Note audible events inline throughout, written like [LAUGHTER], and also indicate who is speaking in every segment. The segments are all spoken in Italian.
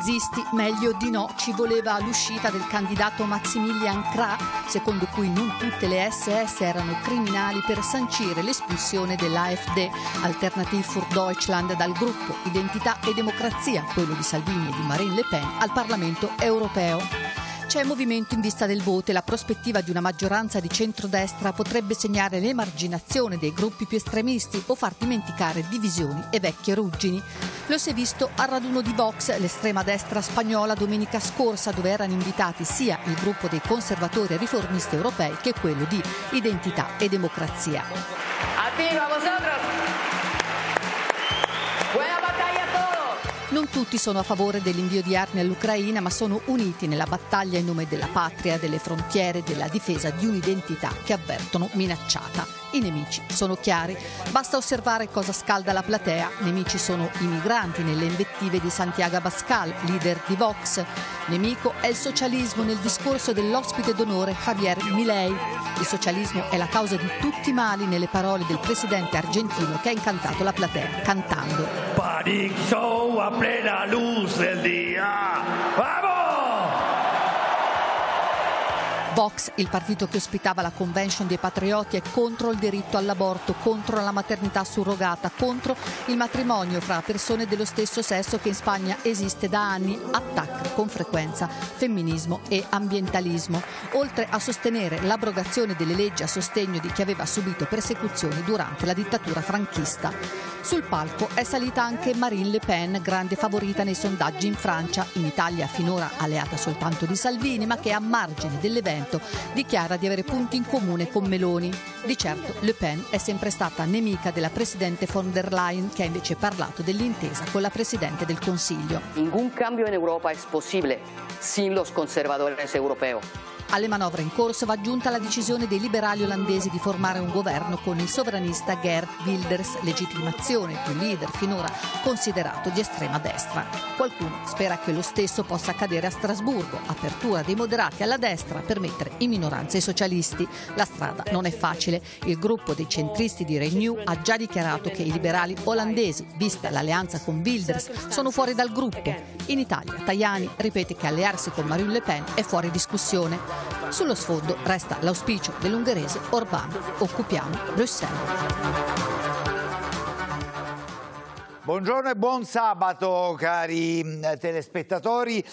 Speaker 1: nazisti, meglio di no, ci voleva l'uscita del candidato Maximilian Krah, secondo cui non tutte le SS erano criminali per sancire l'espulsione dell'AfD, Alternative für Deutschland dal gruppo Identità e Democrazia, quello di Salvini e di Marine Le Pen, al Parlamento europeo. C'è movimento in vista del voto e la prospettiva di una maggioranza di centrodestra potrebbe segnare l'emarginazione dei gruppi più estremisti o far dimenticare divisioni e vecchie ruggini. Lo si è visto al raduno di Vox, l'estrema destra spagnola, domenica scorsa, dove erano invitati sia il gruppo dei conservatori e riformisti europei che quello di Identità e Democrazia. Attiva, Non tutti sono a favore dell'invio di armi all'Ucraina, ma sono uniti nella battaglia in nome della patria, delle frontiere, della difesa di un'identità che avvertono minacciata i nemici sono chiari. Basta osservare cosa scalda la platea. Nemici sono i migranti nelle invettive di Santiago Abascal, leader di Vox. Nemico è il socialismo nel discorso dell'ospite d'onore Javier Milei. Il socialismo è la causa di tutti i mali nelle parole del presidente argentino che ha incantato la platea cantando.
Speaker 2: Panic show a plena luce del dia. Vamos!
Speaker 1: Vox, il partito che ospitava la convention dei patrioti, è contro il diritto all'aborto, contro la maternità surrogata, contro il matrimonio fra persone dello stesso sesso che in Spagna esiste da anni, attacca con frequenza femminismo e ambientalismo, oltre a sostenere l'abrogazione delle leggi a sostegno di chi aveva subito persecuzioni durante la dittatura franchista. Sul palco è salita anche Marine Le Pen, grande favorita nei sondaggi in Francia, in Italia finora alleata soltanto di Salvini, ma che a margine dell'evento Novecento, dichiara di avere punti in comune con Meloni. Di certo Le Pen è sempre stata nemica della Presidente von der Leyen, che ha invece parlato dell'intesa con la Presidente del Consiglio. Ningún cambio in Europa è possibile sin los conservadores europeos. Alle manovre in corso va aggiunta la decisione dei liberali olandesi di formare un governo con il sovranista Gerd Wilders, legittimazione più leader finora considerato di estrema destra. Qualcuno spera che lo stesso possa accadere a Strasburgo, apertura dei moderati alla destra per mettere in minoranza i socialisti. La strada non è facile. Il gruppo dei centristi di Renew ha già dichiarato che i liberali olandesi, vista l'alleanza con Wilders, sono fuori dal gruppo. In Italia Tajani ripete che allearsi con Marine Le Pen è fuori discussione. Sullo sfondo resta l'auspicio dell'ungherese Orbán. Occupiamo Bruxelles. Buongiorno e buon sabato
Speaker 2: cari eh, telespettatori.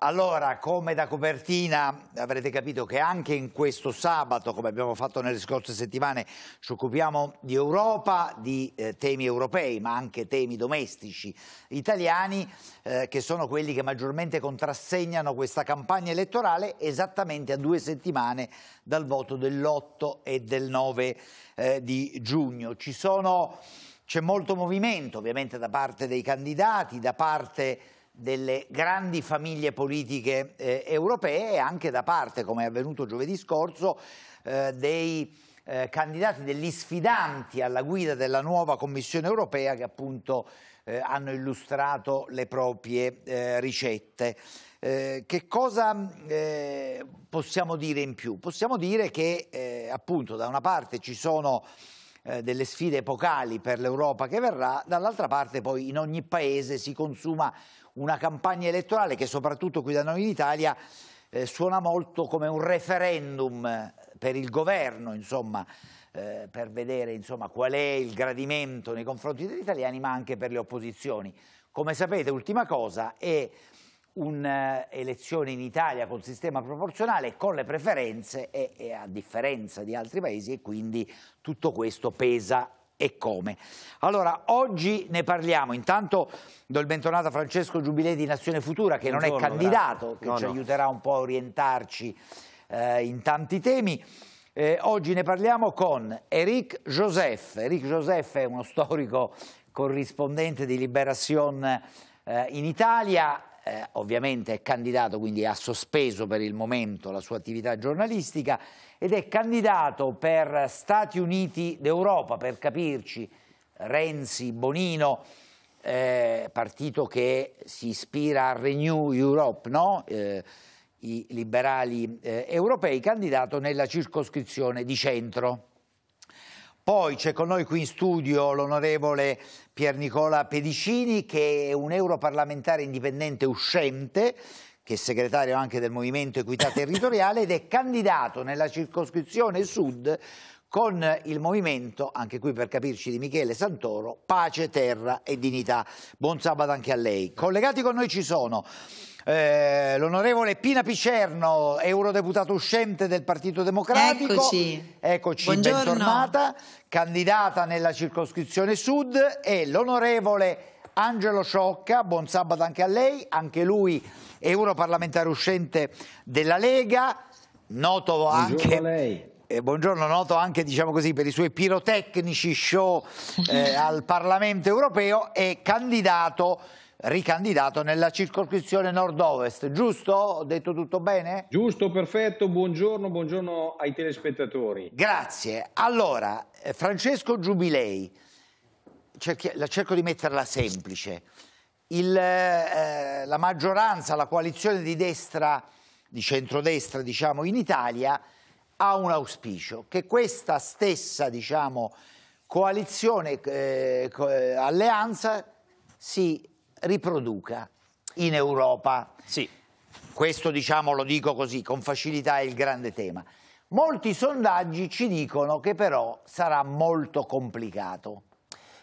Speaker 2: Allora, come da copertina avrete capito che anche in questo sabato, come abbiamo fatto nelle scorse settimane, ci occupiamo di Europa, di eh, temi europei, ma anche temi domestici italiani, eh, che sono quelli che maggiormente contrassegnano questa campagna elettorale esattamente a due settimane dal voto dell'8 e del 9 eh, di giugno. Ci sono c'è molto movimento ovviamente da parte dei candidati, da parte delle grandi famiglie politiche eh, europee e anche da parte, come è avvenuto giovedì scorso, eh, dei eh, candidati, degli sfidanti alla guida della nuova Commissione europea che appunto eh, hanno illustrato le proprie eh, ricette. Eh, che cosa possiamo dire in più? Possiamo dire che appunto da una parte ci sono delle sfide epocali per l'Europa che verrà, dall'altra parte poi in ogni paese si consuma una campagna elettorale che soprattutto qui da noi in Italia eh, suona molto come un referendum eh, per il governo, insomma, eh, per vedere insomma, qual è il gradimento nei confronti degli italiani, ma anche per le opposizioni. Come sapete, ultima cosa, è un'elezione eh, in Italia col sistema proporzionale, con le preferenze e, e a differenza di altri paesi e quindi tutto questo pesa e come. Allora, oggi ne parliamo. Intanto do il bentornato a Francesco Giubiletti di Nazione Futura, che Buongiorno, non è candidato, grazie. che no, ci no. aiuterà un po' a orientarci eh, in tanti temi. Eh, oggi ne parliamo con Eric Joseph. Eric Joseph è uno storico corrispondente di Liberation eh, in Italia, eh, ovviamente è candidato, quindi ha sospeso per il momento la sua attività giornalistica ed è candidato per Stati Uniti d'Europa, per capirci, Renzi, Bonino, eh, partito che si ispira a Renew Europe, no? eh, i liberali eh, europei, candidato nella circoscrizione di centro. Poi c'è con noi qui in studio l'onorevole Pier Nicola Pedicini che è un europarlamentare indipendente uscente che è segretario anche del Movimento Equità Territoriale ed è candidato nella circoscrizione sud con il movimento, anche qui per capirci, di Michele Santoro, Pace, Terra e Dignità. Buon sabato anche a lei. Collegati con noi ci sono eh, l'onorevole Pina Picerno, eurodeputato uscente del Partito Democratico. Eccoci, Eccoci Buongiorno. bentornata, candidata nella circoscrizione Sud e l'onorevole Angelo Sciocca, buon sabato anche a lei, anche lui europarlamentare uscente della Lega, noto Buongiorno anche... A lei. Eh, buongiorno, noto anche diciamo così, per i suoi pirotecnici show eh, [LAUGHS] al Parlamento europeo, e candidato ricandidato nella circoscrizione nord-ovest, giusto? Ho detto tutto bene? Giusto, perfetto, buongiorno, buongiorno ai telespettatori. Grazie. Allora, eh, Francesco Giubilei, cerchi, la cerco di metterla semplice, Il, eh, eh, la maggioranza, la coalizione di destra, di centrodestra diciamo in Italia, ha un auspicio, che questa stessa diciamo, coalizione, eh, eh alleanza si riproduca in Europa. Sì. Questo diciamo, lo dico così, con facilità è il grande tema. Molti sondaggi ci dicono che però sarà molto complicato.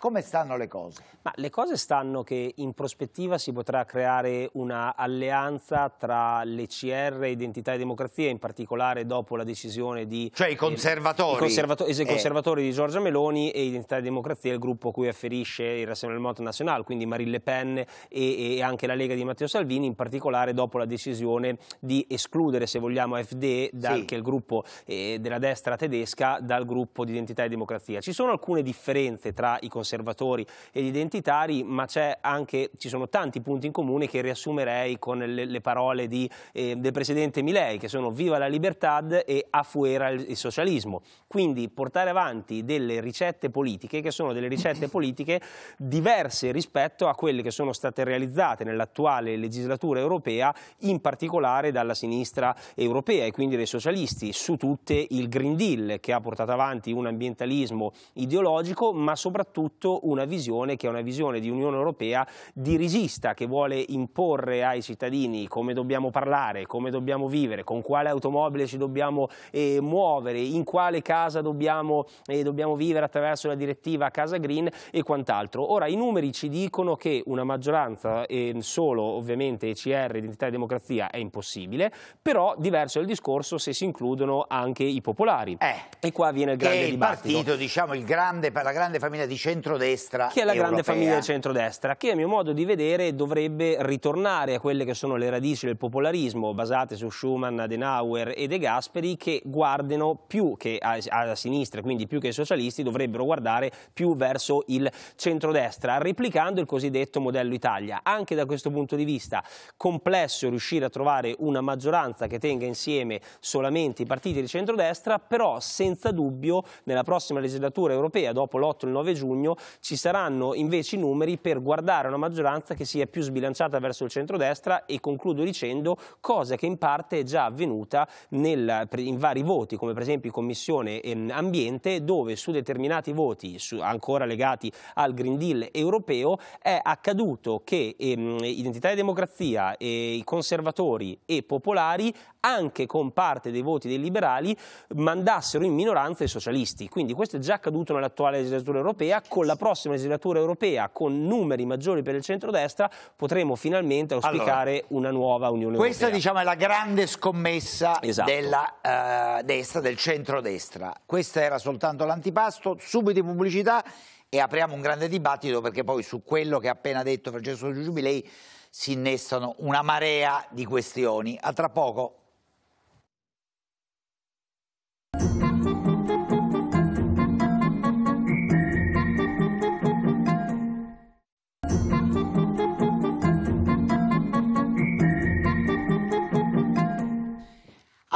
Speaker 2: Come stanno le cose? Ma le cose stanno che in prospettiva si potrà
Speaker 3: creare una alleanza tra l'ECR, Identità e Democrazia, in particolare dopo la decisione di... Cioè i eh, conservatori. I conservato eh. conservatori di Giorgia Meloni e Identità e Democrazia, il gruppo a cui afferisce il Rassemblement National, quindi Marine Le Pen e, e anche la Lega di Matteo Salvini, in particolare dopo la decisione di escludere, se vogliamo, FD, dal, sì. che è il gruppo eh, della destra tedesca, dal gruppo di Identità e Democrazia. Ci sono alcune differenze tra i conservatori conservatori ed identitari, ma anche, ci sono tanti punti in comune che riassumerei con le, le parole di, eh, del presidente Milei, che sono viva la libertà e afuera il, il socialismo. Quindi portare avanti delle ricette politiche che sono delle ricette [LAUGHS] politiche diverse rispetto a quelle che sono state realizzate nell'attuale legislatura europea, in particolare dalla sinistra europea e quindi dai socialisti, su tutte il Green Deal che ha portato avanti un ambientalismo ideologico, ma soprattutto sotto una visione che è una visione di Unione Europea dirigista che vuole imporre ai cittadini come dobbiamo parlare, come dobbiamo vivere, con quale automobile ci dobbiamo eh, muovere, in quale casa dobbiamo, eh, dobbiamo vivere attraverso la direttiva Casa Green e quant'altro. Ora i numeri ci dicono che una maggioranza eh, solo ovviamente ECR, Identità e Democrazia è impossibile, però diverso è il discorso se si
Speaker 2: includono anche i popolari. Eh, e qua viene il grande che dibattito. Il partito, diciamo, il grande, la grande famiglia di centro centrodestra Che è la europea. grande famiglia del
Speaker 3: centrodestra, che a mio modo di vedere dovrebbe ritornare a quelle che sono le radici del popolarismo, basate su Schumann, Adenauer e De Gasperi, che guardano più che alla sinistra, quindi più che ai socialisti, dovrebbero guardare più verso il centrodestra, replicando il cosiddetto modello Italia. Anche da questo punto di vista complesso riuscire a trovare una maggioranza che tenga insieme solamente i partiti di centrodestra, però senza dubbio nella prossima legislatura europea, dopo l'8 e il 9 giugno, ci saranno invece i numeri per guardare una maggioranza che sia più sbilanciata verso il centrodestra e concludo dicendo cosa che in parte è già avvenuta nel, in vari voti, come per esempio in Commissione ehm, Ambiente, dove su determinati voti, su, ancora legati al Green Deal europeo, è accaduto che ehm, Identità e Democrazia, eh, i conservatori e popolari, anche con parte dei voti dei liberali, mandassero in minoranza i socialisti. Quindi questo è già accaduto nell'attuale legislatura europea con con la prossima legislatura europea, con numeri maggiori per il centrodestra, potremo finalmente
Speaker 2: auspicare allora, una nuova Unione questa, Europea. Questa diciamo, è la grande scommessa esatto. della eh, destra, del centrodestra. Questa era soltanto l'antipasto, subito in pubblicità e apriamo un grande dibattito perché poi su quello che ha appena detto Francesco Giubilei si innestano una marea di questioni. A tra poco.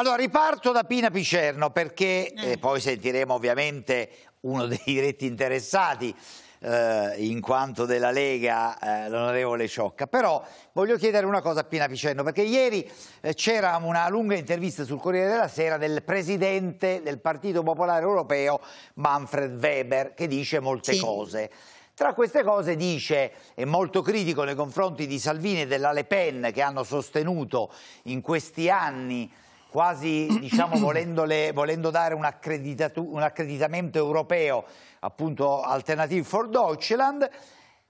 Speaker 2: Allora, riparto da Pina Picerno perché eh, eh poi sentiremo ovviamente uno [LAUGHS] dei diretti interessati eh, in quanto della Lega, eh, l'onorevole Ciocca. Però voglio chiedere una cosa a Pina Picerno perché ieri eh, c'era una lunga intervista sul Corriere della Sera del presidente del Partito Popolare Europeo Manfred Weber che dice molte sì. cose. Tra queste cose dice, è molto critico nei confronti di Salvini e della Le Pen che hanno sostenuto in questi anni quasi diciamo, [CLEARS THROAT] volendole, volendo dare un, un accreditamento europeo appunto Alternative for Deutschland,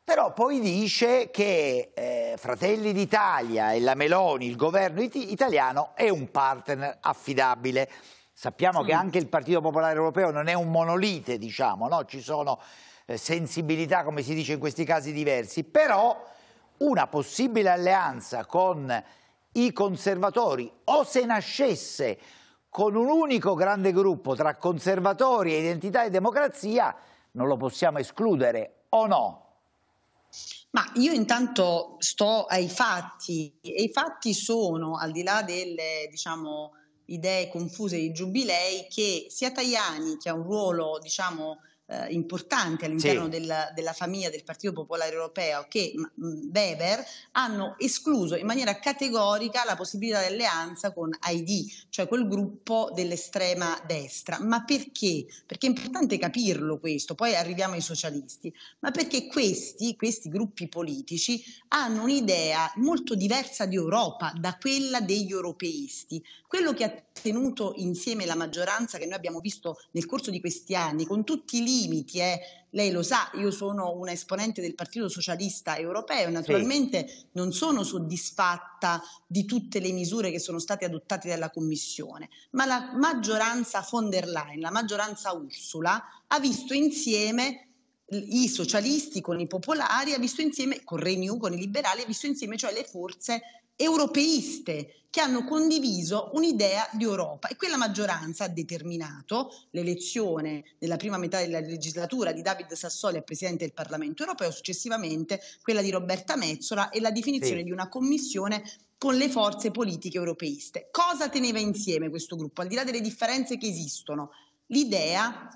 Speaker 2: però poi dice che eh, Fratelli d'Italia e la Meloni, il governo it italiano, è un partner affidabile. Sappiamo mm. che anche il Partito Popolare Europeo non è un monolite, diciamo, no? ci sono eh, sensibilità, come si dice in questi casi, diversi, però una possibile alleanza con i conservatori o se nascesse con un unico grande gruppo tra conservatori, identità e democrazia, non lo possiamo escludere o no?
Speaker 4: Ma io intanto sto ai fatti e i fatti sono, al di là delle diciamo, idee confuse di giubilei, che sia Tajani, che ha un ruolo diciamo, eh, importante all'interno sì. della, della, famiglia del Partito Popolare Europeo che mh, Weber hanno escluso in maniera categorica la possibilità di alleanza con ID, cioè quel gruppo dell'estrema destra. Ma perché? Perché è importante capirlo questo, poi arriviamo ai socialisti, ma perché questi, questi gruppi politici hanno un'idea molto diversa di Europa da quella degli europeisti. Quello che ha tenuto insieme la maggioranza che noi abbiamo visto nel corso di questi anni, con tutti i limiti. Eh. Lei lo sa, io sono un esponente del Partito Socialista Europeo naturalmente sì. non sono soddisfatta di tutte le misure che sono state adottate dalla Commissione, ma la maggioranza von der Leyen, la maggioranza Ursula, ha visto insieme i socialisti con i popolari, ha visto insieme, con Renew, con i liberali, ha visto insieme cioè le forze europeiste che hanno condiviso un'idea di Europa e quella maggioranza ha determinato l'elezione nella prima metà della legislatura di David Sassoli a presidente del Parlamento europeo, successivamente quella di Roberta Mezzola e la definizione sì. di una commissione con le forze politiche europeiste. Cosa teneva insieme questo gruppo? Al di là delle differenze che esistono, l'idea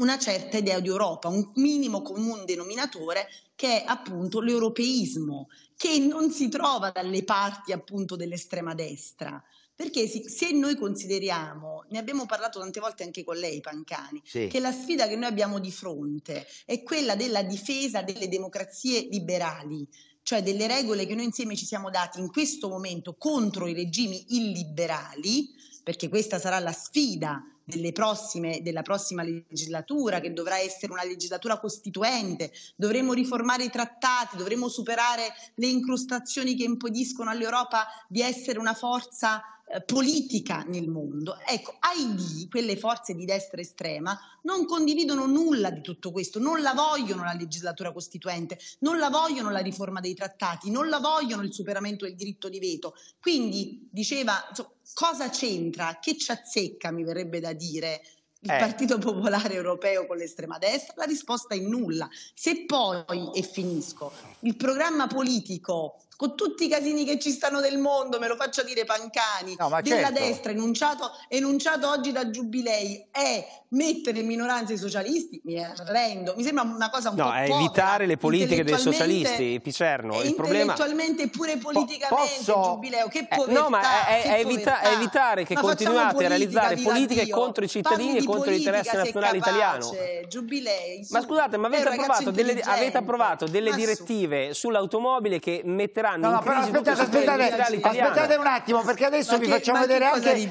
Speaker 4: una certa idea di Europa, un minimo comune denominatore che è appunto l'europeismo, che non si trova dalle parti appunto dell'estrema destra. Perché se noi consideriamo, ne abbiamo parlato tante volte anche con lei Pancani, sì. che la sfida che noi abbiamo di fronte è quella della difesa delle democrazie liberali, cioè delle regole che noi insieme ci siamo dati in questo momento contro i regimi illiberali, perché questa sarà la sfida prossime, della prossima legislatura, che dovrà essere una legislatura costituente, dovremo riformare i trattati, dovremo superare le incrustazioni che impediscono all'Europa di essere una forza eh, politica nel mondo. Ecco, ID, quelle forze di destra estrema, non condividono nulla di tutto questo, non la vogliono la legislatura costituente, non la vogliono la riforma dei trattati, non la vogliono il superamento del diritto di veto. Quindi, diceva, insomma, cosa c'entra? Che ci azzecca, mi verrebbe da dire il eh. Partito Popolare Europeo con l'estrema destra? La risposta è nulla. Se poi, e finisco, il programma politico con tutti i casini che ci stanno del mondo, me lo faccio dire Pancani, no, della certo. destra, enunciato, enunciato, oggi da Giubilei, è mettere in minoranza i socialisti, mi arrendo, mi sembra una cosa un no, po' No, è evitare le politiche dei socialisti,
Speaker 3: Picerno, il problema...
Speaker 4: Intellettualmente pure politicamente, posso... Giubileo, che povertà, eh, No, ma è, è, evita evitare che ma continuate a realizzare politiche Dio. contro i cittadini e contro l'interesse nazionale italiano. Giubilei, su... ma scusate, ma avete, approvato delle, avete
Speaker 3: approvato delle direttive sull'automobile che metteranno andranno no, in crisi aspettate, aspettate, aspettate,
Speaker 2: un attimo perché adesso, che, vi, facciamo vedere anche,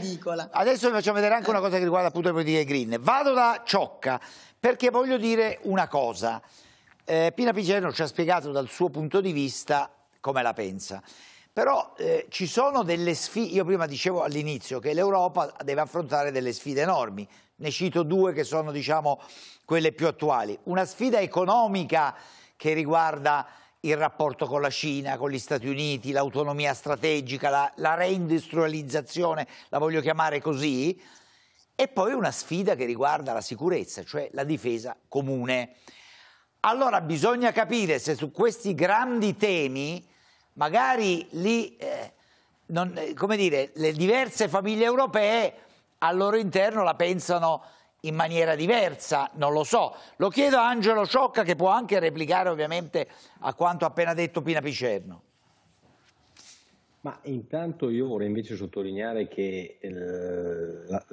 Speaker 2: adesso vi facciamo vedere anche una cosa che riguarda appunto le politiche green. Vado da Ciocca perché voglio dire una cosa. Eh, Pina Picerno ci ha spiegato dal suo punto di vista come la pensa. Però eh, ci sono delle sfide, io prima dicevo all'inizio che l'Europa deve affrontare delle sfide enormi, ne cito due che sono diciamo quelle più attuali. Una sfida economica che riguarda il rapporto con la Cina, con gli Stati Uniti, l'autonomia strategica, la, la reindustrializzazione, la voglio chiamare così, e poi una sfida che riguarda la sicurezza, cioè la difesa comune. Allora bisogna capire se su questi grandi temi, magari lì, eh, non, eh, come dire, le diverse famiglie europee al loro interno la pensano in maniera diversa, non lo so. Lo chiedo a Angelo Ciocca che può anche replicare ovviamente a quanto ha appena detto Pina Picerno.
Speaker 5: Ma intanto io vorrei invece sottolineare che eh, la,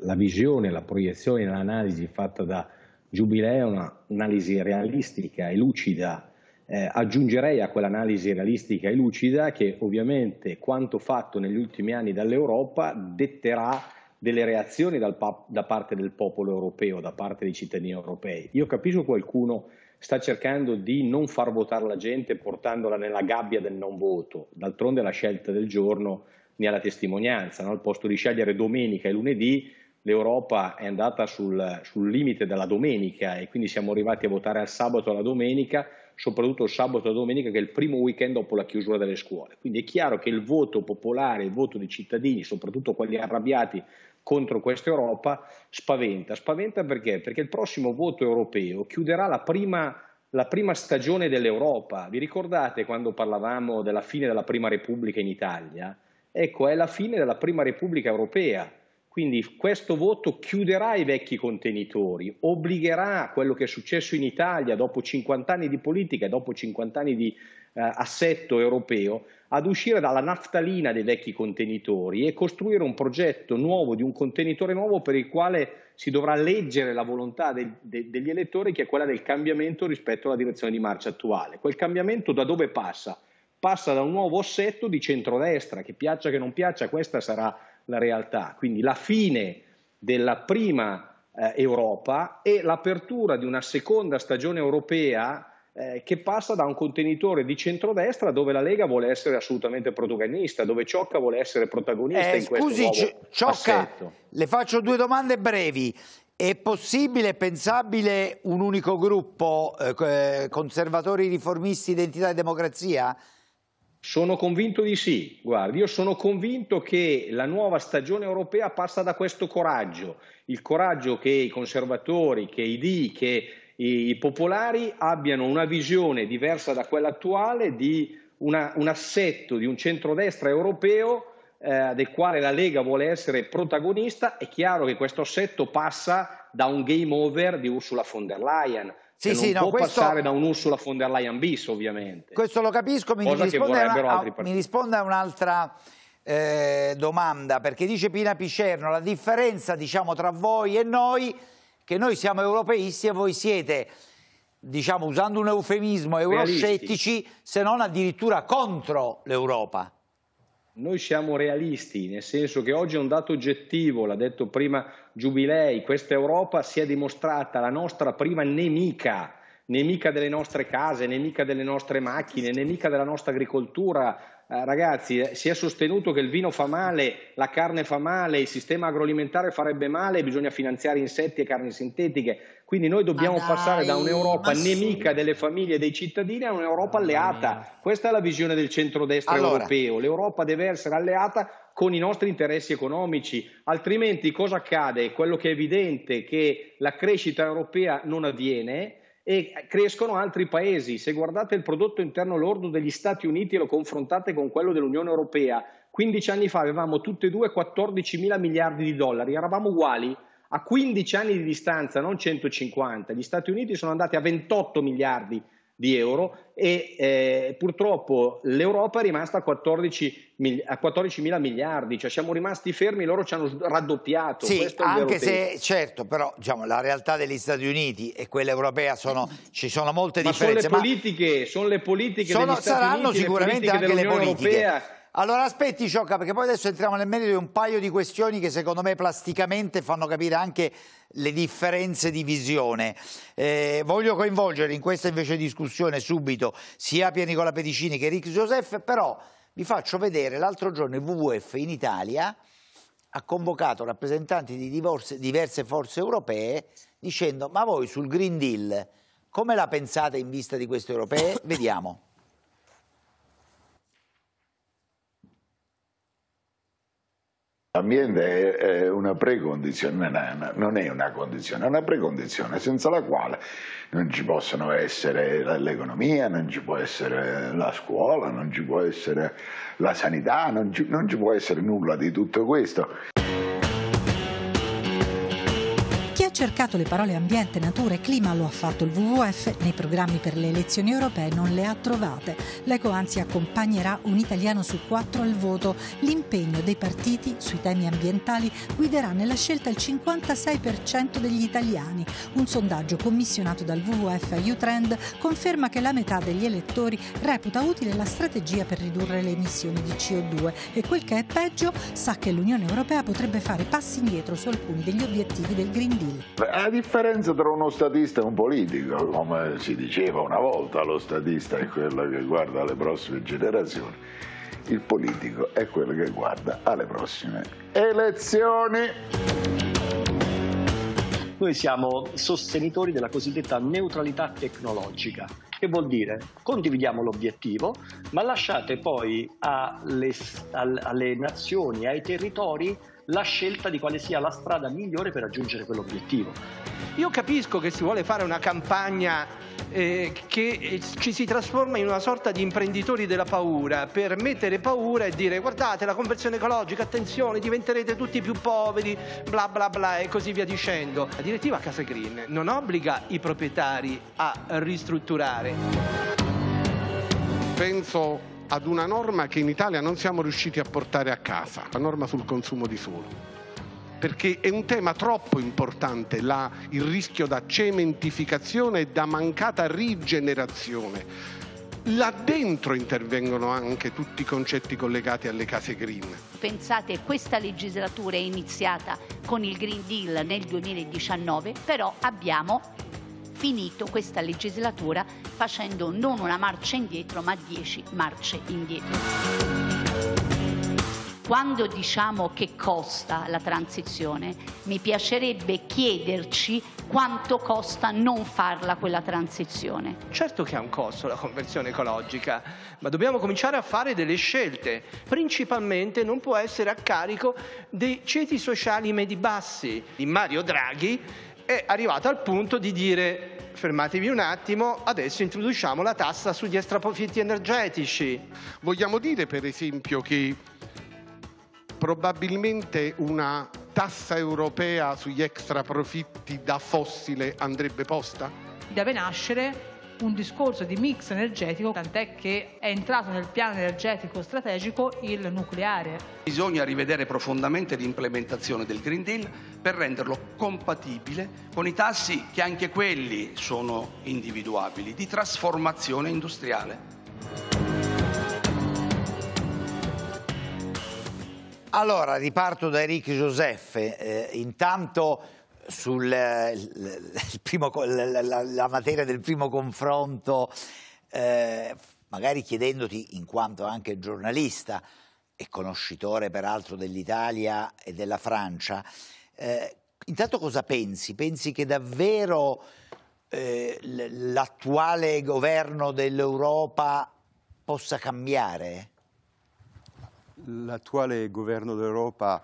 Speaker 5: la, visione, la proiezione, l'analisi fatta da Giubilei è un'analisi realistica e lucida. Eh, aggiungerei a quell'analisi realistica e lucida che ovviamente quanto fatto negli ultimi anni dall'Europa detterà delle reazioni pa- da parte del popolo europeo, da parte dei cittadini europei. Io capisco qualcuno sta cercando di non far votare la gente portandola nella gabbia del non voto. D'altronde la scelta del giorno ne ha la testimonianza. No? Al posto di scegliere domenica e lunedì, l'Europa è andata sul, sul limite della domenica e quindi siamo arrivati a votare al sabato e alla domenica soprattutto il sabato e domenica, che è il primo weekend dopo la chiusura delle scuole. Quindi è chiaro che il voto popolare, il voto dei cittadini, soprattutto quelli arrabbiati contro questa Europa, spaventa. Spaventa perché? Perché il prossimo voto europeo chiuderà la prima la prima stagione dell'Europa. Vi ricordate quando parlavamo della fine della Prima Repubblica in Italia? Ecco, è la fine della Prima Repubblica Europea. Quindi questo voto chiuderà i vecchi contenitori, obbligherà quello che è successo in Italia dopo 50 anni di politica e dopo 50 anni di eh, assetto europeo ad uscire dalla naftalina dei vecchi contenitori e costruire un progetto nuovo di un contenitore nuovo per il quale si dovrà leggere la volontà del, de, degli elettori che è quella del cambiamento rispetto alla direzione di marcia attuale. Quel cambiamento da dove passa? Passa da un nuovo assetto di centrodestra, che piaccia che non piaccia, questa sarà la realtà, quindi la fine della prima eh, Europa e l'apertura di una seconda stagione europea eh, che passa da un contenitore di centrodestra dove la Lega vuole essere assolutamente protagonista, dove Ciocca vuole essere protagonista eh, in scusi, questo nuovo Ciocca, assetto.
Speaker 2: le faccio due domande brevi. È possibile, pensabile un unico gruppo, eh, eh conservatori, riformisti, identità e democrazia? Sono convinto
Speaker 5: di sì, guardi, io sono convinto che la nuova stagione europea passa da questo coraggio, il coraggio che i conservatori, che i D, che i, i popolari abbiano una visione diversa da quella attuale di una, un assetto di un centrodestra europeo eh, del quale la Lega vuole essere protagonista, è chiaro che questo assetto passa da un game over di Ursula von der Leyen, sì, cioè, sì, non no, può questo, passare da un Ursula von der Leyen bis, ovviamente.
Speaker 2: Questo lo capisco, mi, risponde a, mi risponde a un'altra eh, domanda, perché dice Pina Picerno, la differenza diciamo, tra voi e noi, che noi siamo europeisti e voi siete, diciamo, usando un eufemismo, euroscettici, Realisti. se non addirittura contro l'Europa
Speaker 5: noi siamo realisti, nel senso che oggi è un dato oggettivo, l'ha detto prima Giubilei, questa Europa si è dimostrata la nostra prima nemica, nemica delle nostre case, nemica delle nostre macchine, nemica della nostra agricoltura, eh, ragazzi, eh, si è sostenuto che il vino fa male, la carne fa male, il sistema agroalimentare farebbe male, bisogna finanziare insetti e carni sintetiche. Quindi noi dobbiamo dai, passare da un'Europa nemica sì. delle famiglie e dei cittadini a un'Europa alleata. Questa è la visione del centrodestra allora. europeo. L'Europa deve essere alleata con i nostri interessi economici, altrimenti cosa accade? Quello che è evidente è che la crescita europea non avviene, e crescono altri paesi. Se guardate il prodotto interno lordo degli Stati Uniti e lo confrontate con quello dell'Unione Europea, 15 anni fa avevamo tutti e due 14 mila miliardi di dollari, eravamo uguali. A 15 anni di distanza, non 150, gli Stati Uniti sono andati a 28 miliardi di euro e eh, purtroppo l'Europa è rimasta a 14, mil- a 14 mila miliardi, cioè siamo rimasti fermi, loro ci hanno raddoppiato. Sì, anche se
Speaker 2: certo, però diciamo, la realtà degli Stati Uniti e quella europea sono, ci sono molte ma differenze. Sono le ma... politiche, sono le politiche sono, degli Stati Uniti, sicuramente le politiche dell'Unione Europea allora aspetti Ciocca perché poi adesso entriamo nel merito di un paio di questioni che secondo me plasticamente fanno capire anche le differenze di visione. Eh, voglio coinvolgere in questa invece discussione subito sia Pier Nicola Pedicini che Rick Joseph, però vi faccio vedere l'altro giorno il WWF in Italia ha convocato rappresentanti di divorse, diverse forze europee dicendo ma voi sul Green Deal come la pensate in vista di queste europee? [LAUGHS] Vediamo.
Speaker 6: L'ambiente è una precondizione, non è una condizione, è una precondizione senza la quale non ci possono essere l'economia, non ci può essere la scuola, non ci può essere la sanità, non ci, non ci può essere nulla di tutto questo.
Speaker 1: ha cercato le parole ambiente, natura e clima, lo ha fatto il WWF, nei programmi per le elezioni europee non le ha trovate. L'Eco anzi accompagnerà un italiano su quattro al voto. L'impegno dei partiti sui temi ambientali guiderà nella scelta il 56% degli italiani. Un sondaggio commissionato dal WWF a Utrend conferma che la metà degli elettori reputa utile la strategia per ridurre le emissioni di CO2 e quel che è peggio sa che l'Unione Europea potrebbe fare passi indietro su alcuni degli obiettivi del Green Deal.
Speaker 6: La differenza tra uno statista e un politico, come si diceva una volta, lo statista è quello che guarda alle prossime generazioni, il politico è quello che guarda alle prossime elezioni.
Speaker 5: Noi siamo sostenitori della cosiddetta neutralità tecnologica, che vuol dire condividiamo l'obiettivo, ma lasciate poi alle, alle nazioni, ai territori la scelta di quale sia la strada migliore per raggiungere quell'obiettivo. Io capisco che si vuole fare una campagna eh, che ci si trasforma in una sorta di imprenditori della paura per mettere paura e dire guardate la conversione ecologica, attenzione, diventerete tutti più poveri, bla bla bla e così via dicendo. La direttiva Casa Green non obbliga i proprietari a ristrutturare. Penso ad una norma che in Italia non siamo riusciti a portare a casa, la norma sul consumo di suolo perché è un tema troppo importante la, il rischio da cementificazione e da mancata rigenerazione. Là dentro intervengono anche tutti i concetti collegati alle case green.
Speaker 1: Pensate, questa legislatura è iniziata con il Green Deal nel 2019, però abbiamo finito questa legislatura facendo non una marcia indietro ma dieci marce indietro quando diciamo che costa la transizione, mi piacerebbe chiederci quanto costa non farla quella transizione.
Speaker 5: Certo che ha un costo la conversione ecologica, ma dobbiamo cominciare a fare delle scelte. Principalmente non può essere a carico dei ceti sociali medi-bassi. Di Mario Draghi è arrivato al punto di dire fermatevi un attimo, adesso introduciamo la tassa sugli extraprofitti energetici. Vogliamo dire per esempio che probabilmente una tassa europea sugli extraprofitti da fossile andrebbe posta?
Speaker 4: Deve nascere un discorso di mix energetico, tant'è che è entrato nel piano energetico strategico il nucleare.
Speaker 5: Bisogna rivedere profondamente l'implementazione del Green Deal per renderlo compatibile con i tassi che anche quelli sono individuabili di trasformazione industriale.
Speaker 2: Allora, riparto da Enrico Giuseppe. Eh, intanto sulla eh, materia del primo confronto, eh, magari chiedendoti, in quanto anche giornalista e conoscitore peraltro dell'Italia e della Francia, eh, intanto cosa pensi? Pensi che davvero eh, l'attuale governo dell'Europa possa cambiare?
Speaker 7: L'attuale governo d'Europa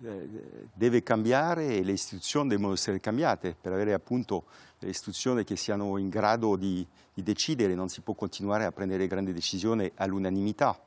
Speaker 7: eh, deve cambiare e le istituzioni devono essere cambiate per avere appunto le istituzioni che siano in grado di, di decidere, non si può continuare a prendere grandi decisioni all'unanimità.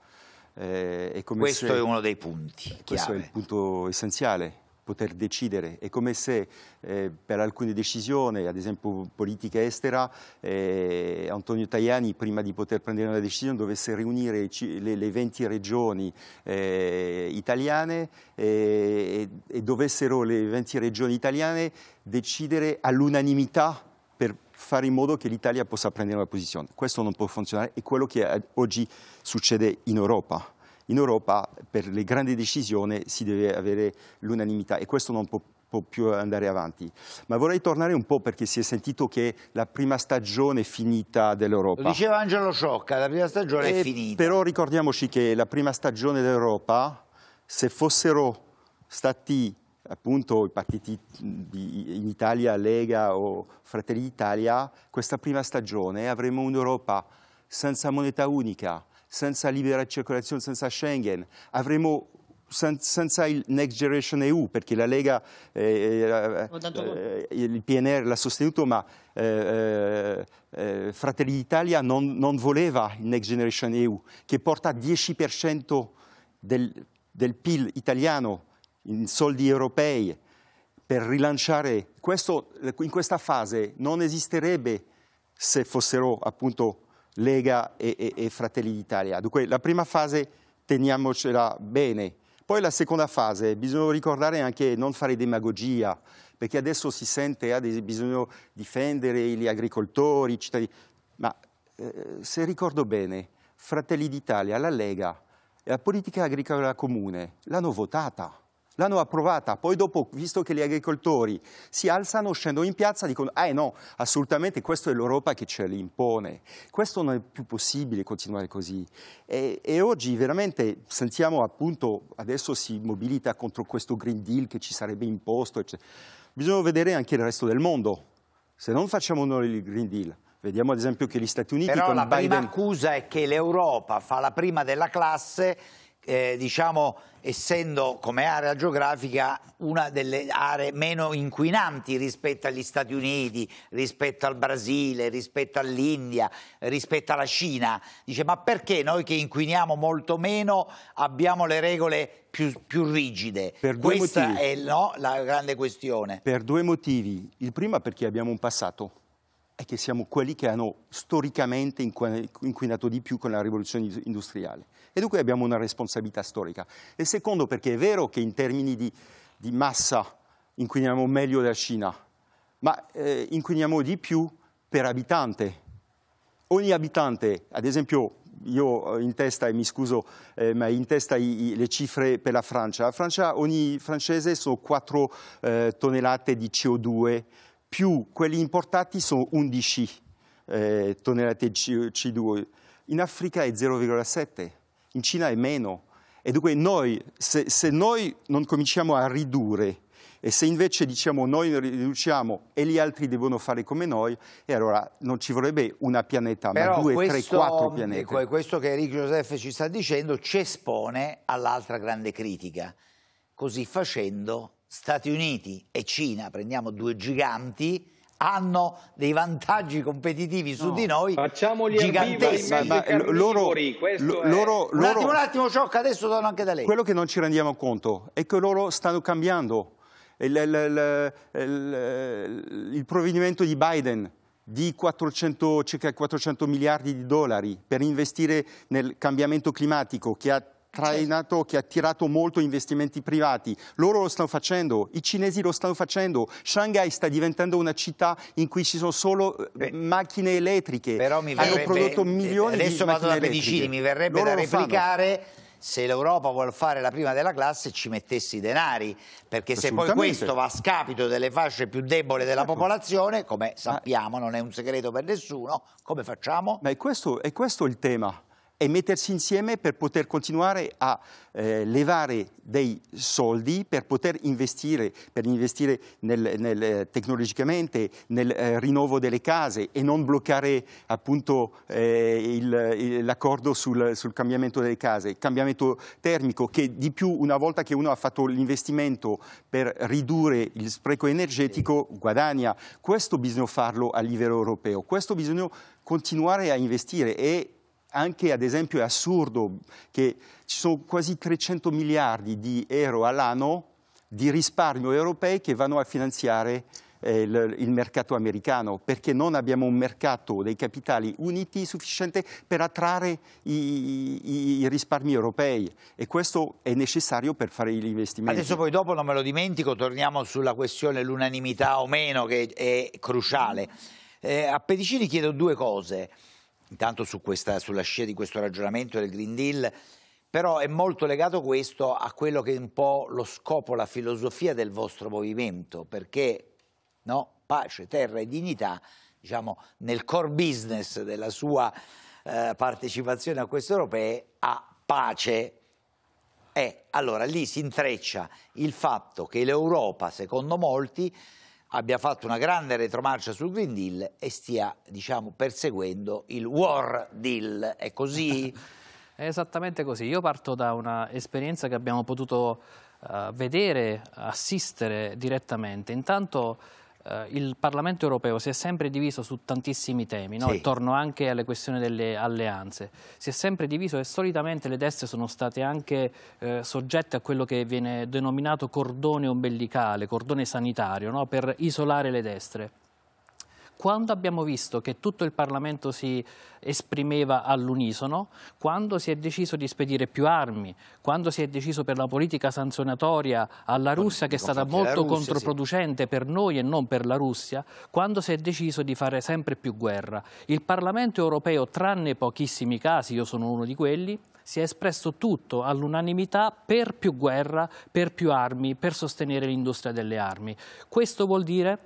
Speaker 7: Eh, questo se... è uno dei punti. Questo chiave. è il punto essenziale poter decidere. È come se eh, per alcune decisioni, ad esempio politica estera, eh, Antonio Tajani prima di poter prendere una decisione dovesse riunire le, le 20 regioni eh, italiane eh, e, e dovessero le 20 regioni italiane decidere all'unanimità per fare in modo che l'Italia possa prendere una posizione. Questo non può funzionare, è quello che eh, oggi succede in Europa in Europa per le grandi decisioni si deve avere l'unanimità e questo non può più andare avanti. Ma vorrei tornare un po' perché si è sentito che la prima stagione è finita dell'Europa. Lo diceva
Speaker 2: Angelo Sciocca, la prima stagione e è eh, finita.
Speaker 7: Però ricordiamoci che la prima stagione dell'Europa, se fossero stati appunto i partiti in Italia, Lega o Fratelli d'Italia, questa prima stagione avremmo un'Europa senza moneta unica, senza libera circolazione, senza Schengen, avremo senza il Next Generation EU, perché la Lega, eh, eh, eh il PNR l'ha sostenuto, ma eh, eh, eh, Fratelli d'Italia non, non, voleva il Next Generation EU, che porta 10% del, del, PIL italiano in soldi europei per rilanciare. Questo, in questa fase non esisterebbe se fossero appunto Lega e, e, e Fratelli d'Italia. Dunque la prima fase teniamocela bene, poi la seconda fase, bisogna ricordare anche non fare demagogia, perché adesso si sente che eh, bisogna difendere gli agricoltori, i cittadini, ma eh, se ricordo bene, Fratelli d'Italia, la Lega, e la politica agricola comune l'hanno votata. L'hanno approvata, poi dopo, visto che gli agricoltori si alzano, scendono in piazza, dicono «Ah eh, no, assolutamente, questa è l'Europa che ce l'impone, questo non è più possibile continuare così». E, e, oggi veramente sentiamo appunto, adesso si mobilita contro questo Green Deal che ci sarebbe imposto, eccetera. Bisogna vedere anche il resto del mondo, se non facciamo noi il Green Deal. Vediamo ad esempio che gli Stati Uniti Però con la Biden... prima
Speaker 2: accusa è che l'Europa fa la prima della classe eh, diciamo, essendo come area geografica una delle aree meno inquinanti rispetto agli Stati Uniti, rispetto al Brasile, rispetto all'India, rispetto alla Cina. Dice, ma perché noi che inquiniamo molto meno abbiamo le regole più, più rigide? Per Questa motivi. è no, la grande
Speaker 7: questione. Per due motivi. Il primo perché abbiamo un passato è che siamo quelli che hanno storicamente inquinato di più con la rivoluzione industriale e dunque abbiamo una responsabilità storica. E secondo perché è vero che in termini di, di massa inquiniamo meglio della Cina, ma eh, inquiniamo di più per abitante. Ogni abitante, ad esempio io eh, in testa, e mi scuso, eh, ma in testa i, i, le cifre per la Francia. La Francia, ogni francese sono 4 eh, tonnellate di CO2, più quelli importati sono 11 eh, tonnellate di CO2. In Africa è 0,7 in Cina è meno. E dunque noi, se, se noi non cominciamo a ridurre e se invece diciamo noi riduciamo e gli altri devono fare come noi, e allora non ci vorrebbe una pianeta, Però ma due, questo, tre, quattro pianeti.
Speaker 2: Questo che Enrico Giuseppe ci sta dicendo ci espone all'altra grande critica. Così facendo, Stati Uniti e Cina, prendiamo due giganti, hanno dei vantaggi competitivi su no. di noi Facciamoli giganteschi. ma, ma, loro, loro, è... un, attimo, un attimo Ciocca, adesso torno anche da lei. Quello
Speaker 7: che non ci rendiamo conto è che loro stanno cambiando. Il, il, il, il provvedimento di Biden di 400, circa 400 miliardi di dollari per investire nel cambiamento climatico che ha trainato, cioè che ha attirato molto investimenti privati. Loro lo stanno facendo, i cinesi lo stanno facendo. Shanghai sta diventando una città in cui ci sono solo eh, Beh, macchine elettriche. Però mi verrebbe, Hanno prodotto eh, milioni di macchine elettriche. Adesso vado da medicini, mi verrebbe Loro da replicare se
Speaker 2: l'Europa vuole fare la prima della classe ci mettessi i denari, perché se poi questo va a scapito delle fasce più deboli della certo. popolazione, come sappiamo, non è un segreto per nessuno,
Speaker 7: come facciamo? Ma è questo, è questo il tema e mettersi insieme per poter continuare a eh, levare dei soldi per poter investire, per investire nel, nel, eh, tecnologicamente, nel eh, rinnovo delle case e non bloccare appunto eh, l'accordo sul, sul, cambiamento delle case, il cambiamento termico che di più una volta che uno ha fatto l'investimento per ridurre il spreco energetico guadagna. Questo bisogna farlo a livello europeo, questo bisogna continuare a investire e anche ad esempio è assurdo che ci sono quasi 300 miliardi di euro all'anno di risparmio europei che vanno a finanziare eh, il, mercato americano, perché non abbiamo un mercato dei capitali uniti sufficiente per attrarre i, i, i risparmi europei e questo è necessario per fare gli investimenti. Adesso
Speaker 2: poi dopo non me lo dimentico, torniamo sulla questione l'unanimità o meno che è cruciale. Eh, a Pedicini chiedo due cose intanto su questa, sulla scia di questo ragionamento del Green Deal, però è molto legato questo a quello che è un po' lo scopo, la filosofia del vostro movimento, perché no? pace, terra e dignità, diciamo, nel core business della sua eh, partecipazione a queste europee, ha pace. E eh, allora lì si intreccia il fatto che l'Europa, secondo molti, abbia fatto una grande retromarcia sul Green Deal e stia diciamo, perseguendo il War Deal. È così? [LAUGHS] È esattamente così. Io parto da
Speaker 8: un'esperienza che abbiamo potuto uh, vedere, assistere direttamente. Intanto eh, il Parlamento europeo si è sempre diviso su tantissimi temi, no? sì. torno anche alle questioni delle alleanze, si è sempre diviso e solitamente le destre sono state anche eh, soggette a quello che viene denominato cordone ombelicale, cordone sanitario, no? per isolare le destre quando abbiamo visto che tutto il Parlamento si esprimeva all'unisono, quando si è deciso di spedire più armi, quando si è deciso per la politica sanzionatoria alla Russia che è stata molto Russia, controproducente sì. per noi e non per la Russia, quando si è deciso di fare sempre più guerra. Il Parlamento europeo, tranne pochissimi casi, io sono uno di quelli, si è espresso tutto all'unanimità per più guerra, per più armi, per sostenere l'industria delle armi. Questo vuol dire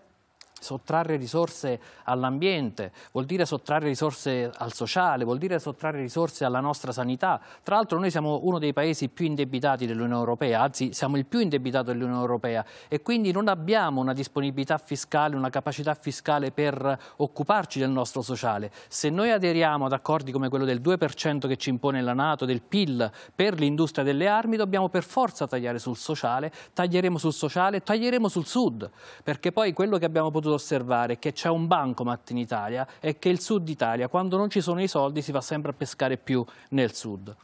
Speaker 8: sottrarre risorse all'ambiente, vuol dire sottrarre risorse al sociale, vuol dire sottrarre risorse alla nostra sanità. Tra l'altro noi siamo uno dei paesi più indebitati dell'Unione Europea, anzi siamo il più indebitato dell'Unione Europea e quindi non abbiamo una disponibilità fiscale, una capacità fiscale per occuparci del nostro sociale. Se noi aderiamo ad accordi come quello del 2% che ci impone la Nato, del PIL per l'industria delle armi, dobbiamo per forza tagliare sul sociale, taglieremo sul sociale, taglieremo sul sud, perché poi quello che abbiamo potuto osservare che c'è un bancomat in Italia e che il sud Italia, quando non ci sono i soldi, si va sempre a pescare più nel sud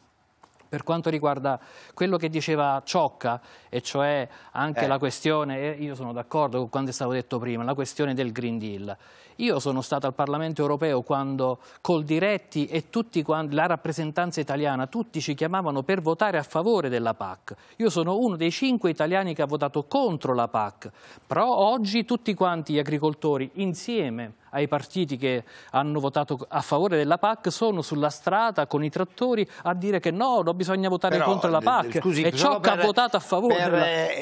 Speaker 8: per quanto riguarda quello che diceva Ciocca, e cioè anche eh. la questione, io sono d'accordo con quanto è stato detto prima, la questione del Green Deal. Io sono stato al Parlamento europeo quando Coldiretti e tutti, la rappresentanza italiana, tutti ci chiamavano per votare a favore della PAC. Io sono uno dei cinque italiani che ha votato contro la PAC, però oggi tutti quanti gli agricoltori insieme ai partiti che hanno votato a favore della PAC sono sulla strada con i trattori a dire che no, non bisogna votare Però, contro la eh, PAC scusi, e ciò che ha votato
Speaker 2: a favore per della... eh,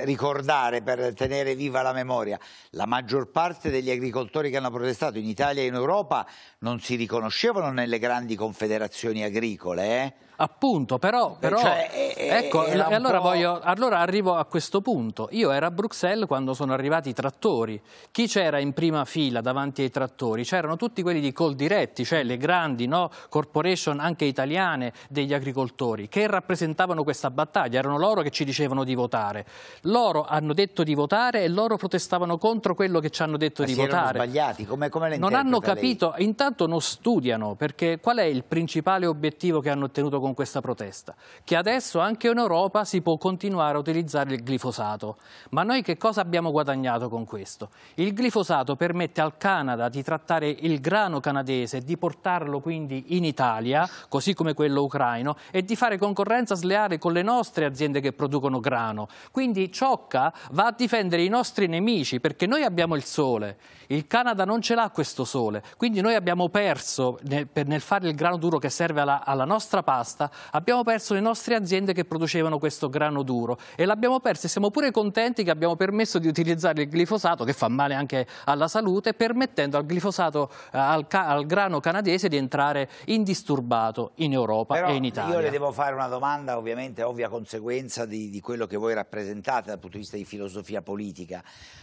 Speaker 2: eh, ricordare, per tenere viva la memoria, la maggior parte degli degli agricoltori che hanno protestato in Italia e in Europa non si riconoscevano nelle grandi confederazioni agricole, eh? Appunto, però, eh, però cioè, eh, eh, ecco, è allora, voglio, allora, arrivo a questo punto. Io ero a Bruxelles
Speaker 8: quando sono arrivati i trattori. Chi c'era in prima fila davanti ai trattori? C'erano tutti quelli di Diretti, cioè le grandi no, corporation anche italiane degli agricoltori che rappresentavano questa battaglia. Erano loro che ci dicevano di votare. Loro hanno detto di votare e loro protestavano contro quello che ci hanno detto Ma di votare. sbagliati,
Speaker 2: come, come Non hanno capito,
Speaker 8: lei? intanto non studiano perché qual è il principale obiettivo che hanno ottenuto con questa protesta, che adesso anche in Europa si può continuare a utilizzare il glifosato. Ma noi che cosa abbiamo guadagnato con questo? Il glifosato permette al Canada di trattare il grano canadese, di portarlo quindi in Italia, così come quello ucraino, e di fare concorrenza sleale con le nostre aziende che producono grano. Quindi Ciocca va a difendere i nostri nemici, perché noi abbiamo il sole, il Canada non ce l'ha questo sole, quindi noi abbiamo perso nel, fare il grano duro che serve alla, alla nostra pasta, pasta, abbiamo perso le nostre aziende che producevano questo grano duro e l'abbiamo perso e siamo pure contenti che abbiamo permesso di utilizzare il glifosato, che fa male anche alla salute, permettendo al glifosato, eh, al, al grano canadese di entrare indisturbato in Europa Però e in Italia. Io le devo
Speaker 2: fare una domanda, ovviamente ovvia conseguenza di, di quello che voi rappresentate dal punto di vista di filosofia politica,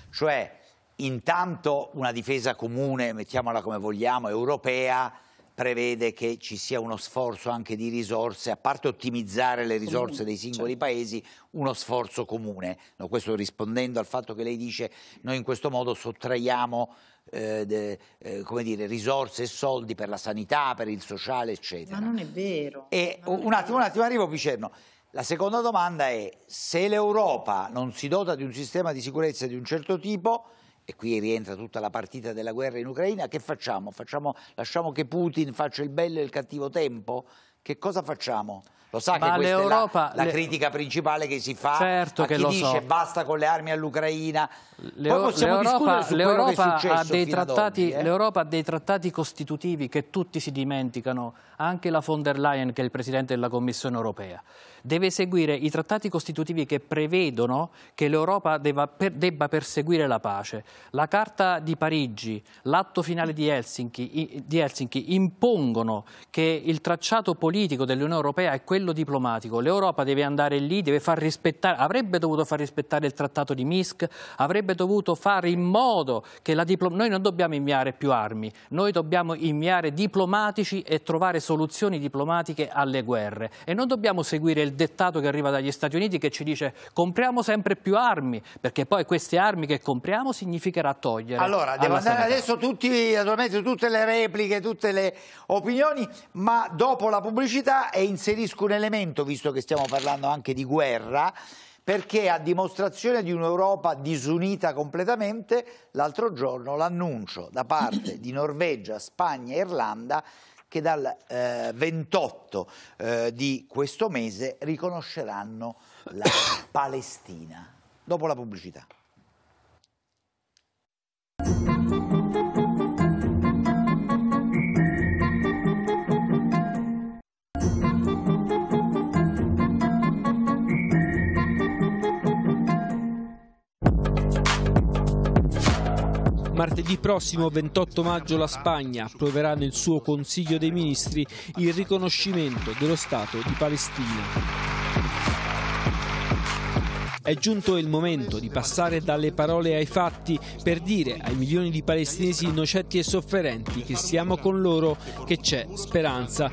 Speaker 2: cioè intanto una difesa comune, mettiamola come vogliamo, europea, prevede che ci sia uno sforzo anche di risorse, a parte ottimizzare le risorse dei singoli certo. paesi, uno sforzo comune. No, questo rispondendo al fatto che lei dice noi in questo modo sottraiamo eh, de, eh, dire, risorse e soldi per la sanità, per il sociale, eccetera.
Speaker 4: Ma non è vero.
Speaker 2: E, non un, è attimo, vero. un attimo, arrivo Picerno. La seconda domanda è se l'Europa non si dota di un sistema di sicurezza di un certo tipo e qui rientra tutta la partita della guerra in Ucraina, che facciamo? facciamo lasciamo che Putin faccia il bello e il cattivo tempo? Che cosa facciamo? Lo sa Ma che questa è la, la critica principale che si fa certo a chi dice so. basta con le armi all'Ucraina. L'Europa, l'Europa, ha dei trattati, eh?
Speaker 8: L'Europa ha dei trattati costitutivi che tutti si dimenticano, anche la von der Leyen che è il Presidente della Commissione europea. Deve seguire i trattati costitutivi che prevedono che l'Europa debba, per, debba perseguire la pace. La Carta di Parigi, l'atto finale di Helsinki, di Helsinki impongono che il tracciato politico dell'Unione Europea è quello livello diplomatico. L'Europa deve andare lì, deve far rispettare, avrebbe dovuto far rispettare il trattato di Minsk, avrebbe dovuto fare in modo che la diplomazia... Noi non dobbiamo inviare più armi, noi dobbiamo inviare diplomatici e trovare soluzioni diplomatiche alle guerre. E non dobbiamo seguire il dettato che arriva dagli Stati Uniti che ci dice compriamo sempre più armi, perché poi queste armi che compriamo significherà togliere. Allora, devo andare sanità. adesso
Speaker 2: tutti, naturalmente tutte le repliche, tutte le opinioni, ma dopo la pubblicità e inserisco un elemento, visto che stiamo parlando anche di guerra, perché a dimostrazione di un'Europa disunita completamente, l'altro giorno l'annuncio da parte di Norvegia, Spagna e Irlanda che dal eh, 28 eh, di questo mese riconosceranno la Palestina. Dopo la pubblicità.
Speaker 9: Martedì prossimo, 28 maggio, la Spagna approverà nel suo Consiglio dei Ministri il riconoscimento dello Stato di Palestina. È giunto il momento di passare dalle parole ai fatti per dire ai milioni di palestinesi innocenti e sofferenti che siamo con loro, che c'è speranza.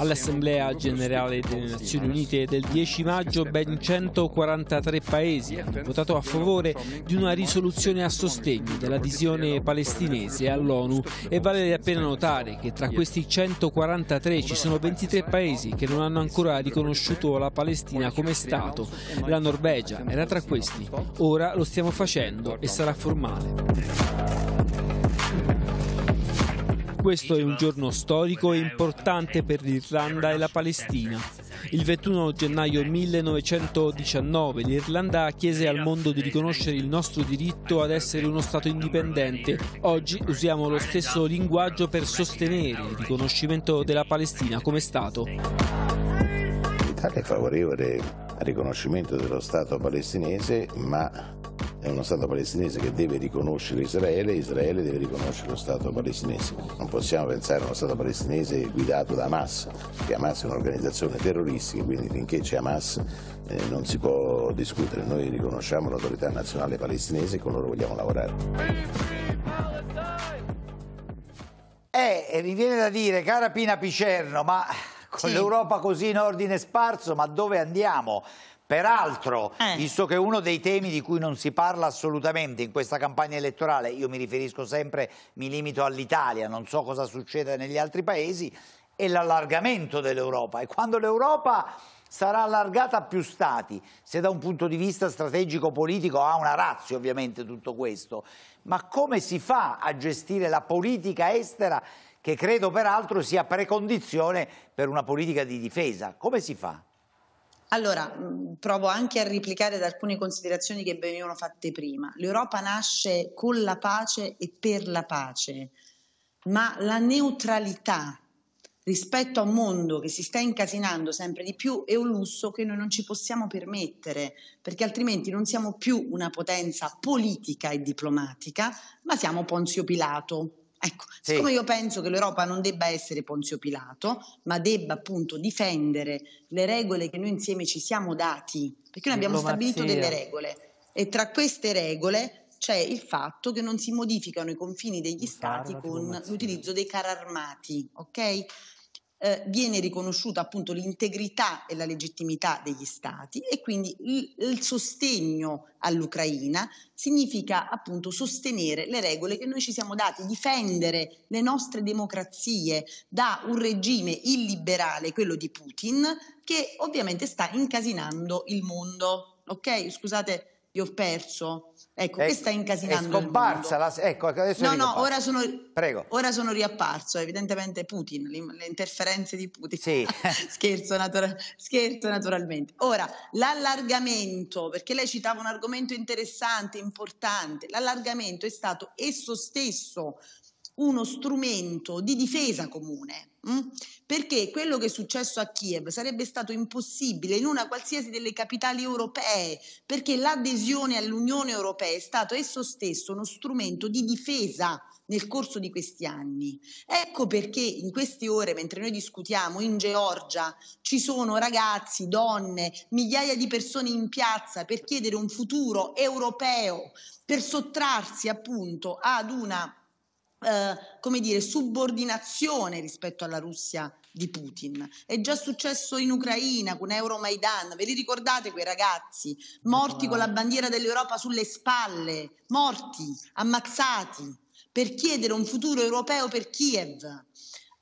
Speaker 9: All'Assemblea generale delle Nazioni Unite del 10 maggio ben 143 paesi hanno votato a favore di una risoluzione a sostegno dell'adesione palestinese all'ONU e vale la pena notare che tra questi 143 ci sono 23 paesi che non hanno ancora riconosciuto la Palestina come Stato. La Norvegia era tra questi. Ora lo stiamo facendo e sarà formale. Questo è un giorno storico e importante per l'Irlanda e la Palestina. Il 21 gennaio 1919 l'Irlanda chiese al mondo di riconoscere il nostro diritto ad essere uno Stato indipendente. Oggi usiamo lo stesso linguaggio per sostenere il riconoscimento della Palestina come Stato.
Speaker 6: L'Italia è favorevole al riconoscimento dello Stato palestinese, ma è uno Stato palestinese che deve riconoscere Israele, Israele deve riconoscere lo Stato palestinese. Non possiamo
Speaker 5: pensare a uno Stato palestinese guidato da Hamas, perché Hamas è un'organizzazione terroristica, quindi finché c'è Hamas eh, non si può discutere. Noi riconosciamo l'autorità nazionale palestinese e
Speaker 2: con loro vogliamo lavorare. Eh, eh mi viene da dire, cara Pina Picerno, ma con sì. l'Europa così in ordine sparso, ma dove andiamo? Peraltro, eh. visto che uno dei temi di cui non si parla assolutamente in questa campagna elettorale, io mi riferisco sempre, mi limito all'Italia, non so cosa succede negli altri paesi, è l'allargamento dell'Europa. E quando l'Europa sarà allargata a più stati, se da un punto di vista strategico-politico ha una razza ovviamente tutto questo, ma come si fa a gestire la politica estera che credo peraltro sia precondizione per una politica di difesa? Come si fa?
Speaker 4: Allora, provo anche a replicare ad alcune considerazioni che venivano fatte prima. L'Europa nasce con la pace e per la pace, ma la neutralità rispetto a un mondo che si sta incasinando sempre di più è un lusso che noi non ci possiamo permettere, perché altrimenti non siamo più una potenza politica e diplomatica, ma siamo Ponzio Pilato, Ecco, sì. siccome io penso che l'Europa non debba essere Ponzio Pilato, ma debba appunto difendere le regole che noi insieme ci siamo dati, perché noi abbiamo stabilito delle regole e tra queste regole c'è il fatto che non si modificano i confini degli stati con l'utilizzo dei carri armati, ok? eh, viene riconosciuta appunto l'integrità e la legittimità degli stati e quindi il, il sostegno all'Ucraina significa appunto sostenere le regole che noi ci siamo dati, difendere le nostre democrazie da un regime illiberale, quello di Putin, che ovviamente sta incasinando il mondo. Ok? Scusate, vi ho perso. Ecco, è, questa è incasinando. È scomparsa
Speaker 2: la, Ecco, adesso no, no, ora sono, Prego.
Speaker 4: ora sono riapparso, evidentemente Putin, le, interferenze di Putin. Sì. [LAUGHS] scherzo, natura, scherzo, naturalmente. Ora, l'allargamento, perché lei citava un argomento interessante, importante, l'allargamento è stato esso stesso uno strumento di difesa comune, mm? perché quello che è successo a Kiev sarebbe stato impossibile in una qualsiasi delle capitali europee, perché l'adesione all'Unione Europea è stato esso stesso uno strumento di difesa nel corso di questi anni. Ecco perché in queste ore, mentre noi discutiamo, in Georgia ci sono ragazzi, donne, migliaia di persone in piazza per chiedere un futuro europeo, per sottrarsi appunto ad una eh, come dire, subordinazione rispetto alla Russia di Putin. È già successo in Ucraina con Euromaidan, ve li ricordate quei ragazzi morti con la bandiera dell'Europa sulle spalle, morti, ammazzati per chiedere un futuro europeo per Kiev.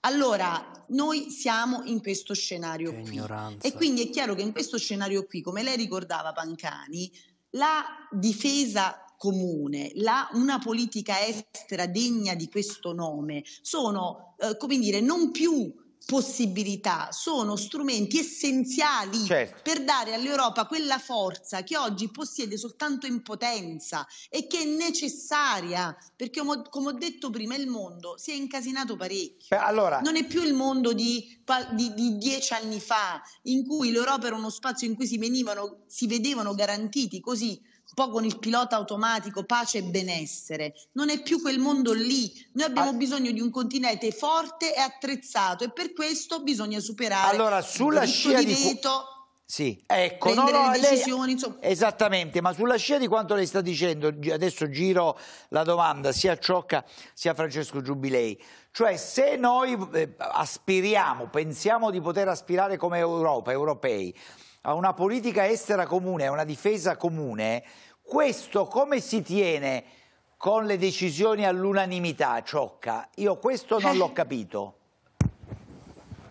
Speaker 4: Allora, noi siamo in questo scenario che qui. Ignoranza. E quindi è chiaro che in questo scenario qui, come lei ricordava Pancani, la difesa comune, la, una politica estera degna di questo nome, sono, eh, come dire, non più possibilità, sono strumenti essenziali certo. per dare all'Europa quella forza che oggi possiede soltanto in potenza e che è necessaria, perché come ho detto prima il mondo si è incasinato parecchio. Beh, allora... Non è più il mondo di, di, di, dieci anni fa in cui l'Europa era uno spazio in cui si, venivano, si vedevano garantiti così po' con il pilota automatico, pace e benessere. Non è più quel mondo lì. Noi abbiamo ah. bisogno di un continente forte e attrezzato e per questo bisogna superare allora, sulla il scia di veto.
Speaker 2: Sì, ecco, no, no, decisioni, lei, esattamente, ma sulla scia di quanto lei sta dicendo, adesso giro la domanda sia a Ciocca sia a Francesco Giubilei, cioè se noi eh, aspiriamo, pensiamo di poter aspirare come Europa, europei, a una politica estera comune, a una difesa comune, questo come si tiene con le decisioni all'unanimità, Ciocca? Io questo non l'ho [LAUGHS] capito.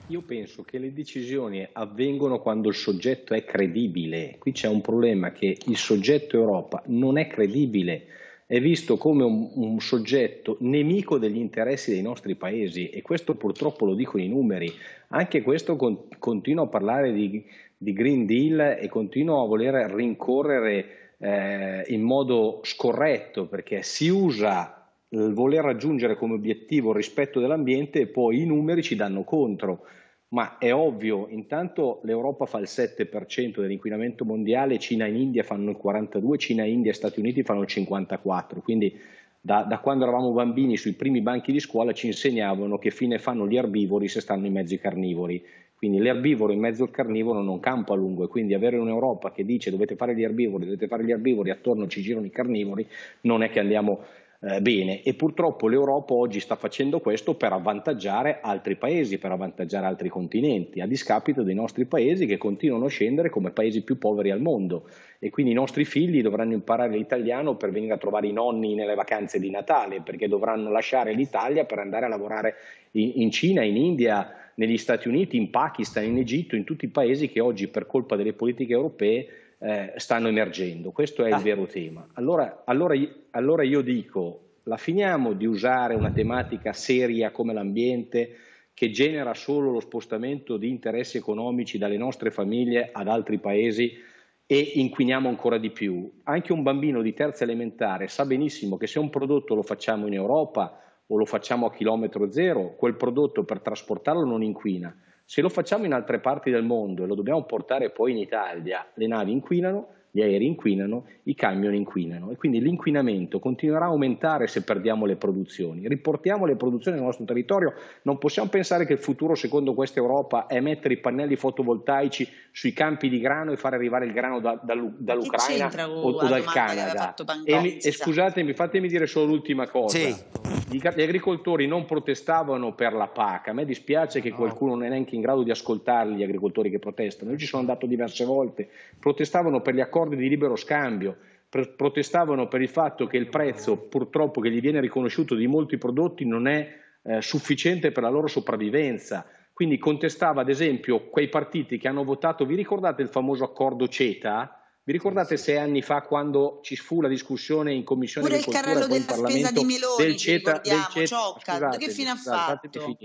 Speaker 5: Io penso che le decisioni avvengono quando il soggetto è credibile. Qui c'è un problema che il soggetto Europa non è credibile, è visto come un, un, soggetto nemico degli interessi dei nostri paesi e questo purtroppo lo dicono i numeri. Anche questo con, continuo a parlare di, di Green Deal e continuo a voler rincorrere eh, in modo scorretto perché si usa il voler raggiungere come obiettivo il rispetto dell'ambiente e poi i numeri ci danno contro. Ma è ovvio, intanto l'Europa fa il 7% dell'inquinamento mondiale, Cina e India fanno il 42%, Cina, India e Stati Uniti fanno il 54%, quindi da, da, quando eravamo bambini sui primi banchi di scuola ci insegnavano che fine fanno gli erbivori se stanno in mezzo ai carnivori quindi l'erbivoro in mezzo al carnivoro non campa a lungo e quindi avere un'Europa che dice dovete fare gli erbivori, dovete fare gli erbivori, attorno ci girano i carnivori, non è che andiamo eh, bene e purtroppo l'Europa oggi sta facendo questo per avvantaggiare altri paesi, per avvantaggiare altri continenti, a discapito dei nostri paesi che continuano a scendere come paesi più poveri al mondo e quindi i nostri figli dovranno imparare l'italiano per venire a trovare i nonni nelle vacanze di Natale perché dovranno lasciare l'Italia per andare a lavorare in, in Cina, in India negli Stati Uniti, in Pakistan, in Egitto, in tutti i paesi che oggi per colpa delle politiche europee eh, stanno emergendo. Questo è ah. il vero tema. Allora, allora, allora io dico, la finiamo di usare una tematica seria come l'ambiente che genera solo lo spostamento di interessi economici dalle nostre famiglie ad altri paesi e inquiniamo ancora di più. Anche un bambino di terza elementare sa benissimo che se un prodotto lo facciamo in Europa o lo facciamo a chilometro zero, quel prodotto per trasportarlo non inquina. Se lo facciamo in altre parti del mondo e lo dobbiamo portare poi in Italia, le navi inquinano, gli aerei inquinano, i camion inquinano e quindi l'inquinamento continuerà a aumentare se perdiamo le produzioni. Riportiamo le produzioni nel nostro territorio, non possiamo pensare che il futuro secondo questa Europa è mettere i pannelli fotovoltaici sui campi di grano e far arrivare il grano da, da, dall'Ucraina o, o oh, dal Canada. E, mi, e scusatemi, fatemi dire solo l'ultima cosa. Sì. Gli, gli agricoltori non protestavano per la PAC, a me dispiace che no. qualcuno non è neanche in grado di ascoltarli gli agricoltori che protestano, io ci sono andato diverse volte, protestavano per gli accordi accordi di libero scambio, protestavano per il fatto che il prezzo purtroppo che gli viene riconosciuto di molti prodotti non è eh, sufficiente per la loro sopravvivenza. Quindi contestava ad esempio quei partiti che hanno votato, vi ricordate il famoso accordo CETA? Vi ricordate sei anni fa quando ci fu la discussione in commissione Pure di cultura e poi in Parlamento Miloni, del CETA? Del CETA scusate, che fine ha fatto?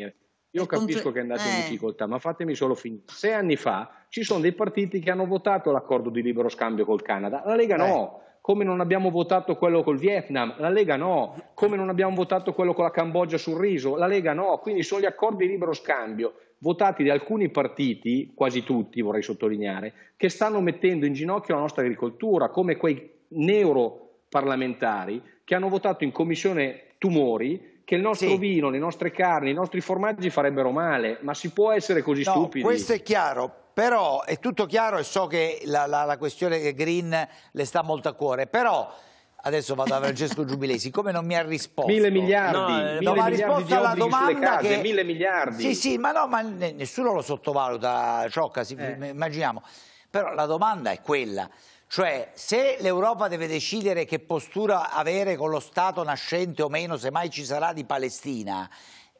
Speaker 5: Io capisco che andate eh. in difficoltà, ma fatemi solo finire. Sei anni fa ci sono dei partiti che hanno votato l'accordo di libero scambio col Canada, la Lega no. Eh. Come non abbiamo votato quello col Vietnam, la Lega no. Eh. Come non abbiamo votato quello con la Cambogia sul riso, la Lega no. Quindi sono gli accordi di libero scambio votati da alcuni partiti, quasi tutti vorrei sottolineare, che stanno mettendo in ginocchio la nostra agricoltura, come quei neuroparlamentari che hanno votato in commissione tumori che il nostro sì. vino, le nostre carni, i nostri formaggi
Speaker 2: farebbero male, ma si può essere così no, stupidi? Questo è chiaro, però è tutto chiaro e so che la, la, la questione Green le sta molto a cuore, però adesso vado a Francesco Giubilesi, come non mi ha risposto. Mille miliardi, no, eh, mille non mi ha risposto alla domanda case, che... Mille miliardi. Sì, sì, ma no, ma nessuno lo sottovaluta, Ciocca, sì, eh. immaginiamo. Però la domanda è quella, cioè se l'Europa deve decidere che postura avere con lo Stato nascente o meno, se mai ci sarà, di Palestina,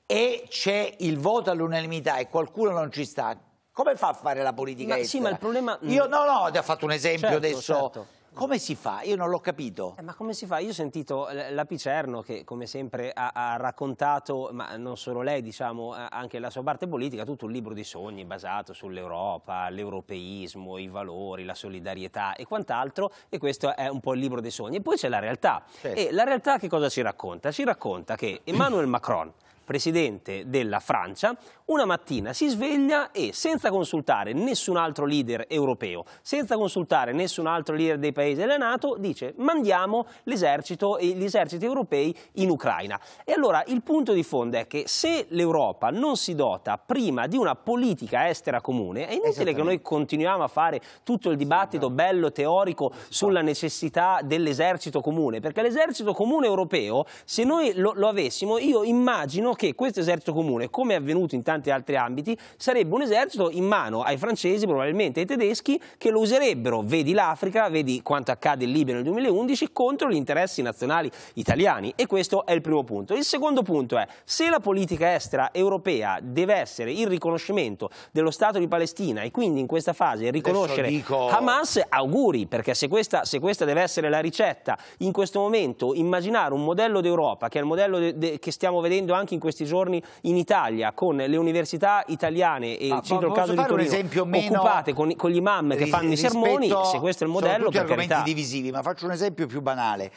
Speaker 2: e c'è il voto all'unanimità e qualcuno non ci sta, come fa a fare la politica ma, estera? Sì, ma il problema... Mm. Io no, no, ti ho fatto un esempio certo, adesso... Certo. Come si fa? Io non l'ho capito. Eh, ma come si fa? Io ho
Speaker 3: sentito eh, l'apicerno che come sempre ha, ha, raccontato, ma non solo lei, diciamo, eh, anche la sua parte politica, tutto un libro di sogni basato sull'Europa, l'europeismo, i valori, la solidarietà e quant'altro e questo è un po' il libro dei sogni. E poi c'è la realtà. Certo. E la realtà che cosa ci racconta? Ci racconta che Emmanuel Macron presidente della Francia, una mattina si sveglia e senza consultare nessun altro leader europeo, senza consultare nessun altro leader dei paesi della Nato, dice mandiamo l'esercito e gli eserciti europei in Ucraina. E allora il punto di fondo è che se l'Europa non si dota prima di una politica estera comune, è inutile che noi continuiamo a fare tutto il dibattito sì, no. bello teorico sulla necessità dell'esercito comune, perché l'esercito comune europeo, se noi lo, lo avessimo, io immagino che che questo esercito comune, come è avvenuto in tanti altri ambiti, sarebbe un esercito in mano ai francesi, probabilmente ai tedeschi, che lo userebbero, vedi l'Africa, vedi quanto accade in Libia nel 2011, contro gli interessi nazionali italiani. E questo è il primo punto. Il secondo punto è, se la politica estera europea deve essere il riconoscimento dello Stato di Palestina e quindi in questa fase riconoscere dico... Hamas, auguri, perché se questa, se questa, deve essere la ricetta, in questo momento immaginare un modello d'Europa, che è il modello de, de, che stiamo vedendo anche in questi giorni in Italia con le università italiane e ah, il centro caso di Torino occupate con, con, gli imam che fanno i sermoni, se questo è il modello, per argomenti carità. divisivi,
Speaker 2: ma faccio un esempio più banale.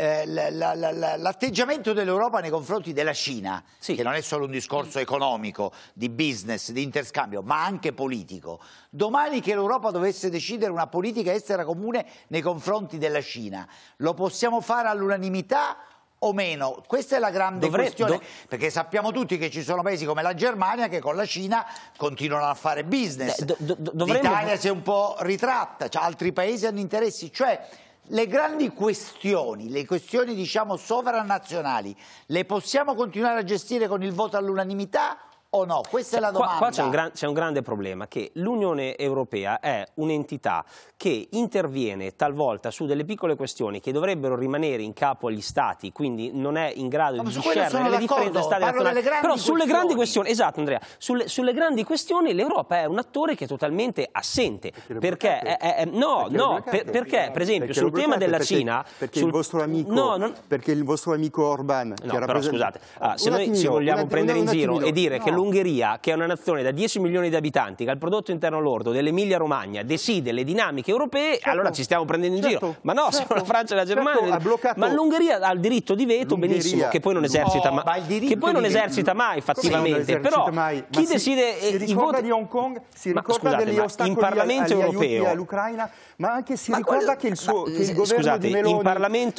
Speaker 2: Eh, l'atteggiamento dell'Europa nei confronti della Cina, sì. che non è solo un discorso mm. economico, di business, di interscambio, ma anche politico. Domani che l'Europa dovesse decidere una politica estera comune nei confronti della Cina, lo possiamo fare all'unanimità o meno? Questa è la grande Dovre questione, do perché sappiamo tutti che ci sono paesi come la Germania che con la Cina continuano a fare business. Do, do L'Italia si è un po' ritratta, cioè altri paesi hanno interessi, cioè le grandi questioni, le questioni diciamo sovranazionali, le possiamo continuare a gestire con il voto all'unanimità o no? Questa è la domanda. Qua, qua c'è, un
Speaker 3: gran, c'è un grande problema, che l'Unione Europea è un'entità che interviene talvolta su delle piccole questioni che dovrebbero rimanere in capo agli Stati, quindi non è in grado di discernere le differenze Stati nazionali. Però sulle grandi questioni, esatto Andrea, sulle, sulle grandi questioni l'Europa è un attore che è totalmente assente. Perché, perché è, è, no, perché no, per, perché per esempio perché sul tema della perché, Cina... Perché, sul... il vostro
Speaker 7: amico, no, non... perché il vostro amico Orban... No, però rappresenta... scusate, ah, se noi ci vogliamo prendere in giro e dire che
Speaker 3: l'Ungheria, che è una nazione da 10 milioni di abitanti, che ha il prodotto interno lordo dell'Emilia-Romagna, decide le dinamiche europee, certo. allora ci stiamo prendendo in certo. giro. Ma no, certo. siamo la Francia e la certo, Germania.
Speaker 7: Ma l'Ungheria
Speaker 3: ha il diritto di veto, benissimo, che poi non esercita, no, ma... che poi non esercita mai fattivamente. Però mai? chi si, decide eh, si i voti... di
Speaker 7: Hong Kong, si ma, ricorda scusate, degli ostacoli in Parlamento agli, agli europeo. all'Ucraina, ma anche si ma ricorda quello... che il suo che eh, il governo scusate, di Meloni...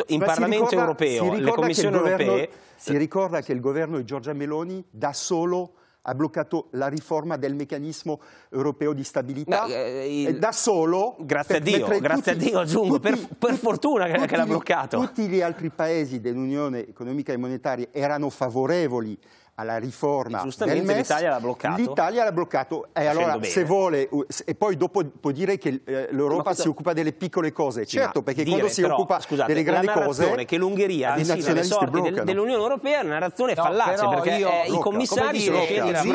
Speaker 7: in Parlamento, europeo, le commissioni europee... Si ricorda che il governo di Giorgia Meloni da solo ha bloccato la riforma del meccanismo europeo di stabilità no, eh, il... da solo. Grazie a Dio, grazie tutti, a Dio aggiungo, tutti, per,
Speaker 3: per, fortuna tutti, che l'ha bloccato.
Speaker 7: Tutti gli altri paesi dell'Unione Economica e Monetaria erano favorevoli alla riforma del MES, l'Italia l'ha bloccato. L'Italia l'ha bloccato e allora bene. se vuole, e poi dopo può dire che eh, l'Europa cosa... si occupa delle piccole cose, sì, certo perché dire, quando si però, occupa scusate, delle grandi cose... che l'Ungheria ha sorti dell'Unione
Speaker 3: Europea è una narrazione no, fallace perché io, eh, blocca, i commissari dice, blocca, sono blocca,
Speaker 7: il,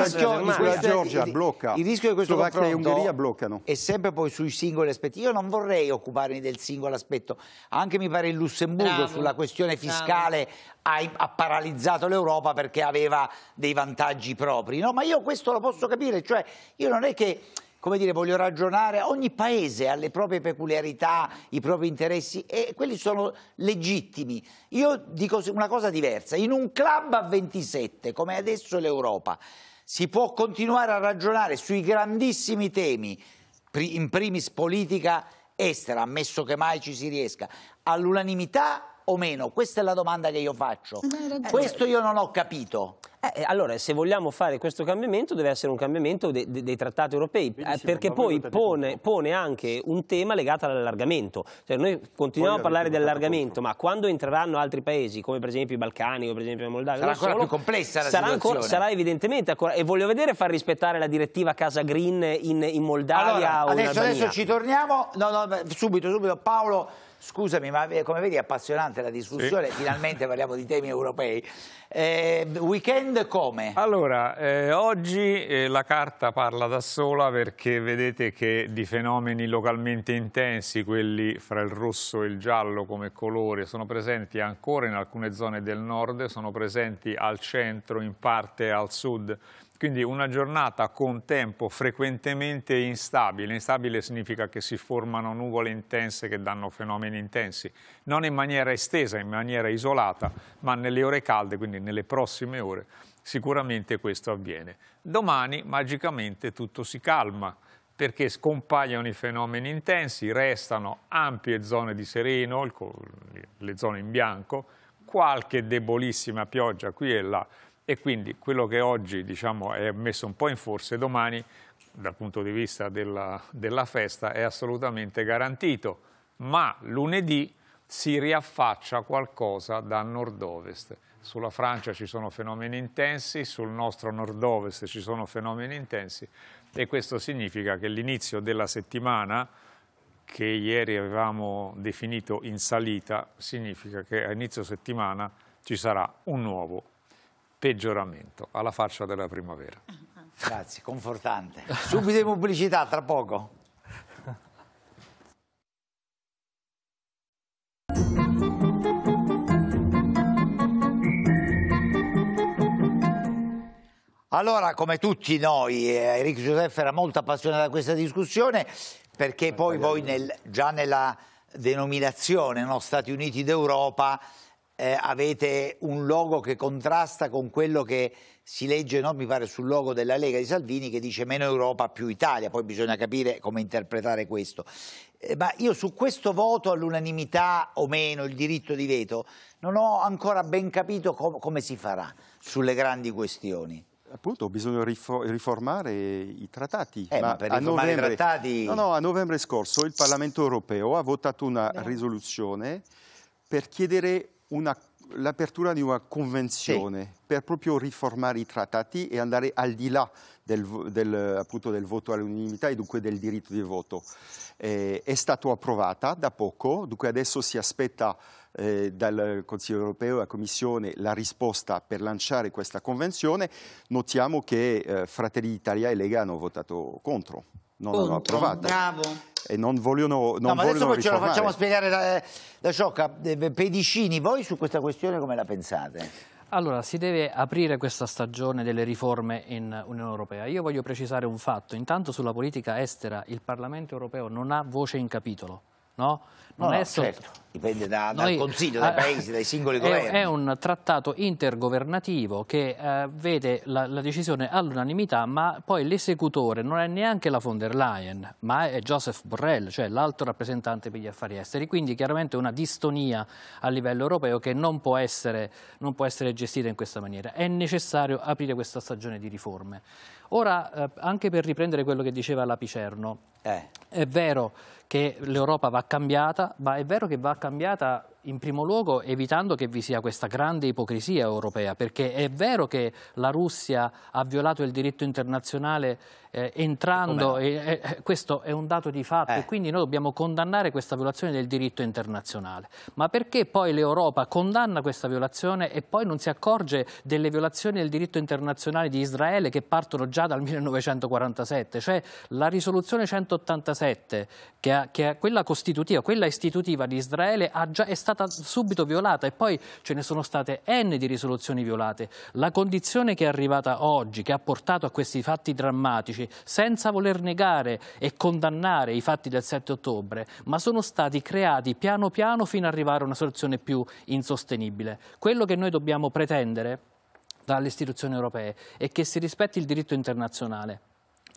Speaker 7: rischio, Georgia, il, blocca, il rischio di questo Slovacchia confronto e Ungheria bloccano. è sempre poi sui singoli
Speaker 2: aspetti. Io non vorrei occuparmi del singolo aspetto, anche mi pare il Lussemburgo sulla questione fiscale ha paralizzato l'Europa perché aveva dei vantaggi propri, no? Ma io questo lo posso capire, cioè io non è che come dire, voglio ragionare, ogni paese ha le proprie peculiarità, i propri interessi e quelli sono legittimi. Io dico una cosa diversa, in un club a 27, come adesso l'Europa, si può continuare a ragionare sui grandissimi temi, in primis politica estera, ammesso che mai ci si riesca, all'unanimità o meno? Questa è la domanda che io faccio. Eh, questo io non ho capito. Eh, eh, allora, se vogliamo fare questo
Speaker 3: cambiamento, deve essere un cambiamento de, de, dei trattati europei, eh, perché poi pone, pone, anche un tema legato all'allargamento. Cioè, noi continuiamo a parlare di allargamento, ma quando entreranno altri paesi, come per esempio i Balcani, come per esempio la Moldavia, sarà ancora solo, più complessa la sarà situazione. Ancora, sarà evidentemente ancora, e voglio vedere far rispettare la direttiva Casa Green in, in Moldavia allora, adesso, adesso, ci
Speaker 2: torniamo, no, no, subito, subito, Paolo Scusami, ma come vedi è appassionante la discussione, sì. finalmente parliamo di temi europei.
Speaker 6: Eh, weekend come? Allora, eh, oggi eh, la carta parla da sola perché vedete che di fenomeni localmente intensi, quelli fra il rosso e il giallo come colore, sono presenti ancora in alcune zone del nord, sono presenti al centro, in parte al sud, quindi una giornata con tempo frequentemente instabile. Instabile significa che si formano nuvole intense che danno fenomeni intensi. Non in maniera estesa, in maniera isolata, ma nelle ore calde, quindi nelle prossime ore, sicuramente questo avviene. Domani magicamente tutto si calma perché scompaiono i fenomeni intensi, restano ampie zone di sereno, le zone in bianco, qualche debolissima pioggia qui e là, e quindi quello che oggi diciamo, è messo un po' in forse domani dal punto di vista della, della festa è assolutamente garantito, ma lunedì si riaffaccia qualcosa da nord-ovest. Sulla Francia ci sono fenomeni intensi, sul nostro nord-ovest ci sono fenomeni intensi e questo significa che l'inizio della settimana, che ieri avevamo definito in salita, significa che a inizio settimana ci sarà un nuovo peggioramento alla faccia della primavera.
Speaker 2: Grazie, confortante. Subito in pubblicità, tra poco. Allora, come tutti noi, Enrico eh, Giuseppe era molto appassionato da questa discussione perché poi voi nel, già nella denominazione no, Stati Uniti d'Europa eh, avete un logo che contrasta con quello che si legge, no? mi pare, sul logo della Lega di Salvini che dice meno Europa più Italia, poi bisogna capire come interpretare questo. Eh, ma io su questo voto all'unanimità o meno, il diritto di veto, non ho ancora ben capito com come si farà sulle grandi questioni appunto bisogna
Speaker 7: riformare i trattati. Eh, ma per a novembre, i trattati... No, no, a novembre scorso il Parlamento europeo ha votato una eh. risoluzione per chiedere l'apertura di una convenzione sì. per proprio riformare i trattati e andare al di là del, del, appunto, del voto all'unanimità e dunque del diritto di voto. Eh, è stata approvata da poco, dunque adesso si aspetta eh, dal Consiglio europeo e la Commissione la risposta per lanciare questa convenzione. Notiamo che eh, Fratelli d'Italia e Lega hanno votato contro non l'ho approvata. Bravo. E non vogliono non No, ma adesso poi ce lo facciamo
Speaker 2: spiegare da, da Ciocca. Eh, Pedicini, voi su questa questione come la pensate?
Speaker 8: Allora, si deve aprire questa stagione delle riforme in Unione Europea. Io voglio precisare un fatto. Intanto sulla politica estera il Parlamento europeo non ha voce in capitolo no? Non no, è solo... certo.
Speaker 2: Dipende da, dal Consiglio, dai eh, paesi, dai singoli è, governi. È
Speaker 8: un trattato intergovernativo che eh, vede la, la, decisione all'unanimità, ma poi l'esecutore non è neanche la von der Leyen, ma è Joseph Borrell, cioè l'alto rappresentante per gli affari esteri. Quindi chiaramente una distonia a livello europeo che non può essere, non può essere gestita in questa maniera. È necessario aprire questa stagione di riforme. Ora, eh, anche per riprendere quello che diceva la Picerno, eh. è vero che l'Europa va cambiata, ma è vero che va cambiata in primo luogo evitando che vi sia questa grande ipocrisia europea, perché è vero che la Russia ha violato il diritto internazionale eh, entrando, e, e, questo è un dato di fatto, eh. e quindi noi dobbiamo condannare questa violazione del diritto internazionale. Ma perché poi l'Europa condanna questa violazione e poi non si accorge delle violazioni del diritto internazionale di Israele che partono già dal 1947? Cioè la risoluzione 187, che è quella costitutiva, quella istitutiva di Israele, è stata stata subito violata e poi ce ne sono state N di risoluzioni violate. La condizione che è arrivata oggi, che ha portato a questi fatti drammatici, senza voler negare e condannare i fatti del 7 ottobre, ma sono stati creati piano piano fino ad arrivare a una soluzione più insostenibile. Quello che noi dobbiamo pretendere dalle istituzioni europee è che si rispetti il diritto internazionale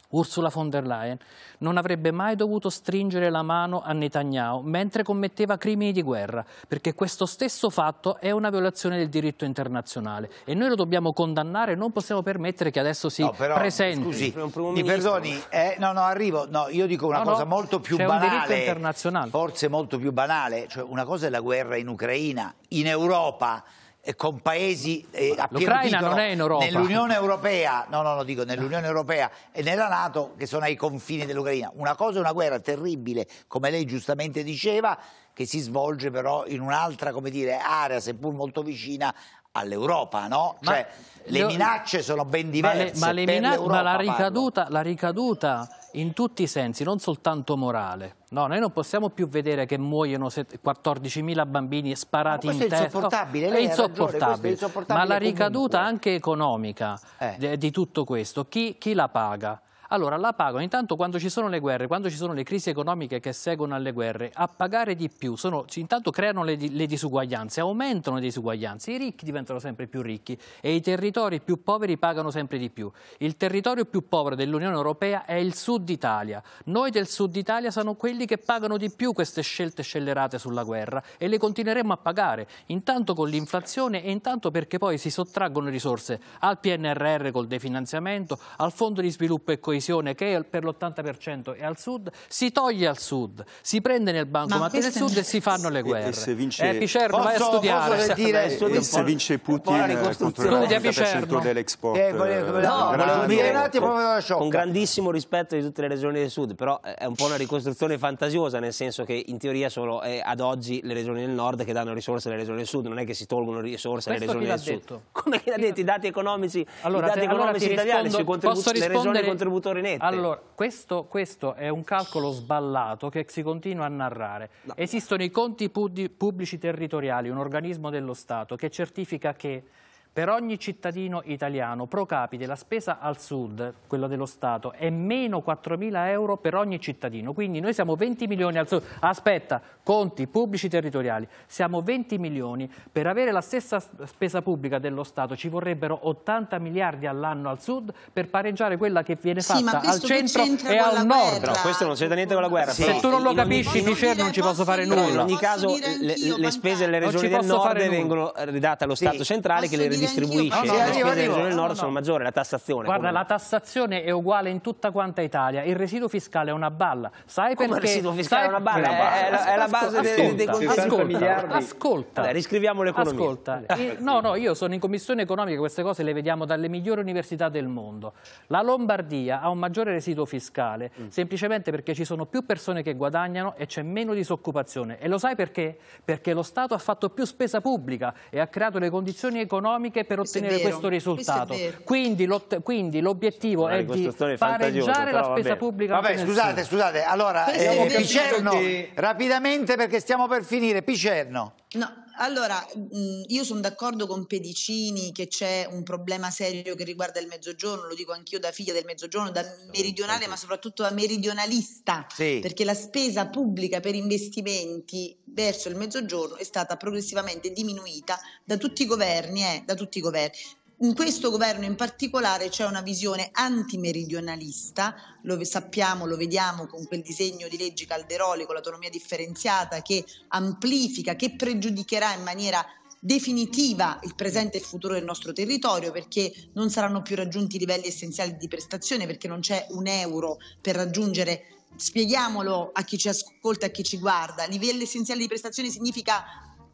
Speaker 8: Ursula von der Leyen non avrebbe mai dovuto stringere la mano a Netanyahu mentre commetteva crimini di guerra, perché questo stesso fatto è una violazione del diritto internazionale e noi lo dobbiamo condannare, non possiamo permettere che adesso si no, però, presenti. Scusi, mi perdoni,
Speaker 2: eh, no, no, arrivo, no, io dico una no, cosa no, molto più banale, un internazionale. forse molto più banale, cioè una cosa è la guerra in Ucraina, in Europa eh, con paesi eh, a pieno titolo nell'Unione Europea, no, no, no, dico nell'Unione Europea e nella Nato che sono ai confini dell'Ucraina. Una cosa è una guerra terribile, come lei giustamente diceva, che si svolge però in un'altra, come dire, area, seppur molto vicina all'Europa, no? Ma cioè, le minacce sono ben diverse. Ma, le, ma, le minacce, ma la, ricaduta,
Speaker 8: la, ricaduta, in tutti i sensi, non soltanto morale. No, noi non possiamo più vedere che muoiono 14.000 bambini sparati in testa. È insopportabile, è insopportabile. è, insopportabile. Ma la ricaduta comunque. anche economica eh. di tutto questo, chi, chi la paga? Allora, la pagano intanto quando ci sono le guerre, quando ci sono le crisi economiche che seguono alle guerre, a pagare di più, sono, intanto creano le, le, disuguaglianze, aumentano le disuguaglianze, i ricchi diventano sempre più ricchi e i territori più poveri pagano sempre di più. Il territorio più povero dell'Unione Europea è il Sud Italia. Noi del Sud Italia siamo quelli che pagano di più queste scelte scellerate sulla guerra e le continueremo a pagare, intanto con l'inflazione e intanto perché poi si sottraggono risorse al PNRR col definanziamento, al Fondo di Sviluppo e Coesione coesione che per l'80% è al sud, si toglie al sud, si prende nel banco ma del sud e si fanno le guerre. E, se vince... Eh, Picerno, posso, vai a studiare. Dire, e se vince Putin eh, contro il 90% dell'export. Eh, volevo, volevo, no, volevo dire
Speaker 7: un
Speaker 3: attimo con grandissimo rispetto di tutte le regioni del sud, però è un po' una ricostruzione fantasiosa, nel senso che in teoria sono eh, ad oggi le regioni del nord che danno risorse alle regioni del sud, non è che si tolgono
Speaker 8: risorse alle regioni del sud.
Speaker 3: [LAUGHS] Come chi l'ha detto? I dati economici, allora, i dati te, economici allora italiani, rispondo, sui contributi, le regioni contributori vincitore Allora,
Speaker 8: questo, questo, è un calcolo sballato che si continua a narrare. No. Esistono i conti pubblici territoriali, un organismo dello Stato che certifica che per ogni cittadino italiano pro capite la spesa al sud, quella dello Stato, è meno 4.000 euro per ogni cittadino. Quindi noi siamo 20 milioni al sud. Aspetta, conti pubblici territoriali. Siamo 20 milioni. Per avere la stessa spesa pubblica dello Stato ci vorrebbero 80 miliardi all'anno al sud per pareggiare quella che viene fatta sì, al centro e al nord. No, questo non c'entra
Speaker 3: niente con la guerra. Sì. Se tu non lo capisci, Picer, non, non ci posso fare nulla. In ogni caso le, le spese e le regioni del nord vengono ridate allo Stato sì. centrale che le regioni distribuisce, no, no, le spese arrivo, del nord no, sono maggiori, la tassazione. Guarda, come... la
Speaker 8: tassazione è uguale in tutta quanta Italia, il residuo fiscale è una balla. Sai come perché? Il residuo fiscale sai... è una balla, è, la, è la base ascolta, dei, dei ascolta, miliardi. Ascolta. Vabbè, riscriviamo l'economia. Ascolta, eh, no, no, io sono in commissione economica, queste cose le vediamo dalle migliori università del mondo. La Lombardia ha un maggiore residuo fiscale mm. semplicemente perché ci sono più persone che guadagnano e c'è meno disoccupazione. E lo sai perché? Perché lo Stato ha fatto più spesa pubblica e ha creato le condizioni economiche tecniche per ottenere questo risultato. Quindi l'obiettivo
Speaker 2: è, di pareggiare la spesa pubblica. Vabbè, scusate, scusate. Allora, eh, Picerno, che... rapidamente perché stiamo per finire. Picerno.
Speaker 4: No. Allora, io sono d'accordo con Pedicini che c'è un problema serio che riguarda il mezzogiorno, lo dico anch'io da figlia del mezzogiorno, da meridionale ma soprattutto da meridionalista, sì. perché la spesa pubblica per investimenti verso il mezzogiorno è stata progressivamente diminuita da tutti i governi, eh, da tutti i governi. In questo governo in particolare c'è una visione antimeridionalista, lo sappiamo, lo vediamo con quel disegno di legge Calderoli, con l'autonomia differenziata che amplifica, che pregiudicherà in maniera definitiva il presente e il futuro del nostro territorio perché non saranno più raggiunti i livelli essenziali di prestazione perché non c'è un euro per raggiungere spieghiamolo a chi ci ascolta e a chi ci guarda livelli essenziali di prestazione significa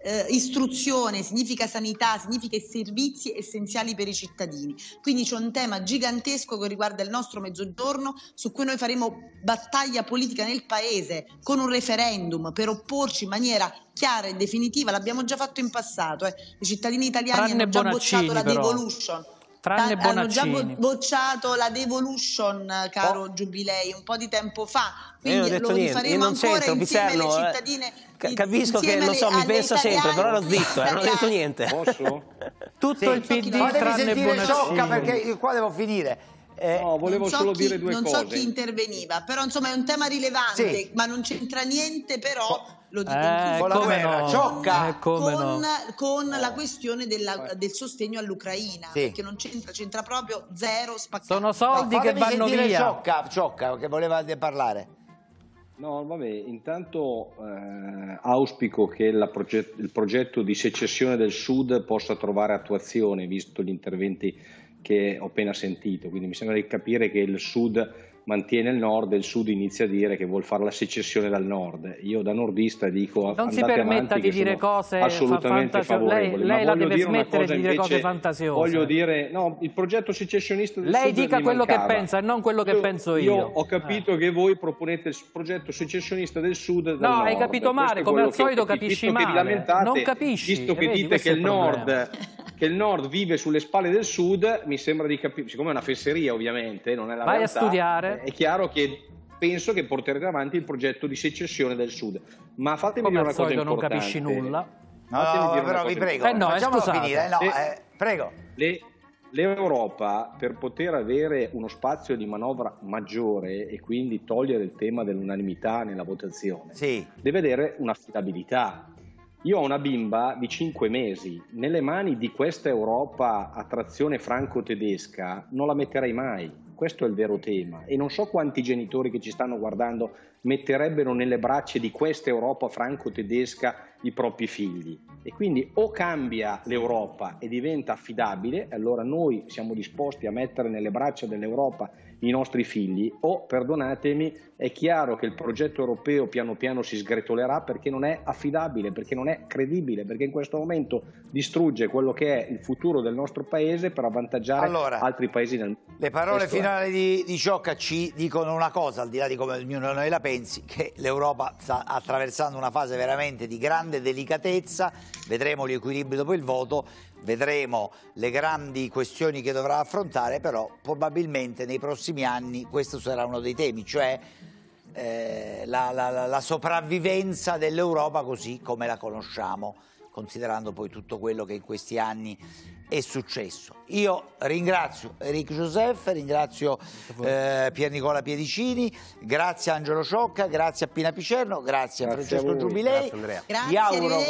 Speaker 4: eh, istruzione, significa sanità, significa servizi essenziali per i cittadini. Quindi c'è un tema gigantesco che riguarda il nostro mezzogiorno su cui noi faremo battaglia politica nel paese con un referendum per opporci in maniera chiara e definitiva. L'abbiamo già fatto in passato, eh. i cittadini italiani Tranne hanno già Bonaccini, bocciato la però. devolution. Tranne hanno già bocciato la devolution, caro oh. Giubilei, un po' di tempo fa. Eh, Quindi lo rifaremo ancora insieme alle eh. cittadine Capisco che, non so, mi pensa sempre, però ero zitto, eh, non ho detto
Speaker 3: niente. Posso? [LAUGHS]
Speaker 2: Tutto sì, il PD so tranne Bonaccini. perché qua devo finire. Eh, no,
Speaker 5: volevo so solo chi, dire due non cose. Non so chi
Speaker 4: interveniva, però insomma è un tema rilevante, sì. ma non c'entra niente però, lo dico eh, con, come guerra, no. Ciocca, eh, come con, no. con la questione della, del sostegno all'Ucraina, sì. perché non c'entra, c'entra proprio zero spaccato. Sono soldi no, che vanno via.
Speaker 2: Ciocca, Ciocca che voleva parlare. No, vabbè,
Speaker 5: intanto eh, auspico che proget- il progetto di secessione del Sud possa trovare attuazione, visto gli interventi che ho appena sentito. Quindi mi sembra di capire che il Sud mantiene il nord e il sud inizia a dire che vuol fare la secessione dal nord. Io da nordista dico Non si permetta di dire cose assolutamente favorevoli. Lei, lei la deve smettere di dire cose fantasiose. Voglio dire, no, il progetto secessionista del Lei sud dica quello mancava. che pensa e non quello che io, penso io. Io ho capito eh. che voi proponete il progetto secessionista del sud dal no, nord. No, hai capito male, come al solito capisci male. non capisci. Visto che vedi, dite che il, il nord che il nord vive sulle spalle del sud, mi sembra di capire, siccome è una fesseria ovviamente, non è la Vai realtà. Vai a studiare è chiaro che penso che porterete avanti il progetto di secessione del sud. Ma fatemi Come dire una cosa solito, importante. non capisci nulla. No, no però vi prego, eh no, facciamolo scusate. finire. Eh, no, eh, prego. L'Europa, per poter avere uno spazio di manovra maggiore e quindi togliere il tema dell'unanimità nella votazione, sì. deve avere un'affidabilità. Io ho una bimba di 5 mesi, nelle mani di questa Europa a trazione franco-tedesca non la metterei mai questo è il vero tema e non so quanti genitori che ci stanno guardando metterebbero nelle braccia di questa Europa franco-tedesca i propri figli. E quindi o cambia l'Europa e diventa affidabile, allora noi siamo disposti a mettere nelle braccia dell'Europa i nostri figli o, perdonatemi, è chiaro che il progetto europeo piano piano si sgretolerà perché non è affidabile, perché non è credibile, perché in questo momento distrugge quello che è il futuro del nostro paese per avvantaggiare allora, altri paesi nel mondo. Le parole finali
Speaker 2: di, di Ciocca ci dicono una cosa, al di là di come ognuno di noi la pensi, che l'Europa sta attraversando una fase veramente di grande delicatezza, vedremo gli equilibri dopo il voto, vedremo le grandi questioni che dovrà affrontare, però probabilmente nei prossimi anni questo sarà uno dei temi, cioè eh, la, la, la sopravvivenza dell'Europa così come la conosciamo, considerando poi tutto quello che in questi anni è successo. Io ringrazio Eric Giuseppe, ringrazio eh, Pier Nicola Piedicini, grazie Angelo Ciocca, grazie a Pina Picerno, grazie, grazie a Francesco a Giubilei. Grazie, grazie auguro,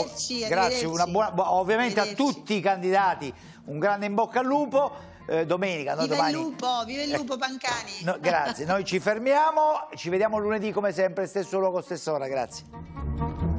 Speaker 2: grazie una Buona, ovviamente a tutti i candidati un grande in bocca al lupo. Eh, domenica. Vive domani... il
Speaker 4: lupo, viva il eh, lupo Pancani.
Speaker 2: No, grazie, noi ci fermiamo, ci vediamo lunedì come sempre, stesso luogo, stessa ora, grazie.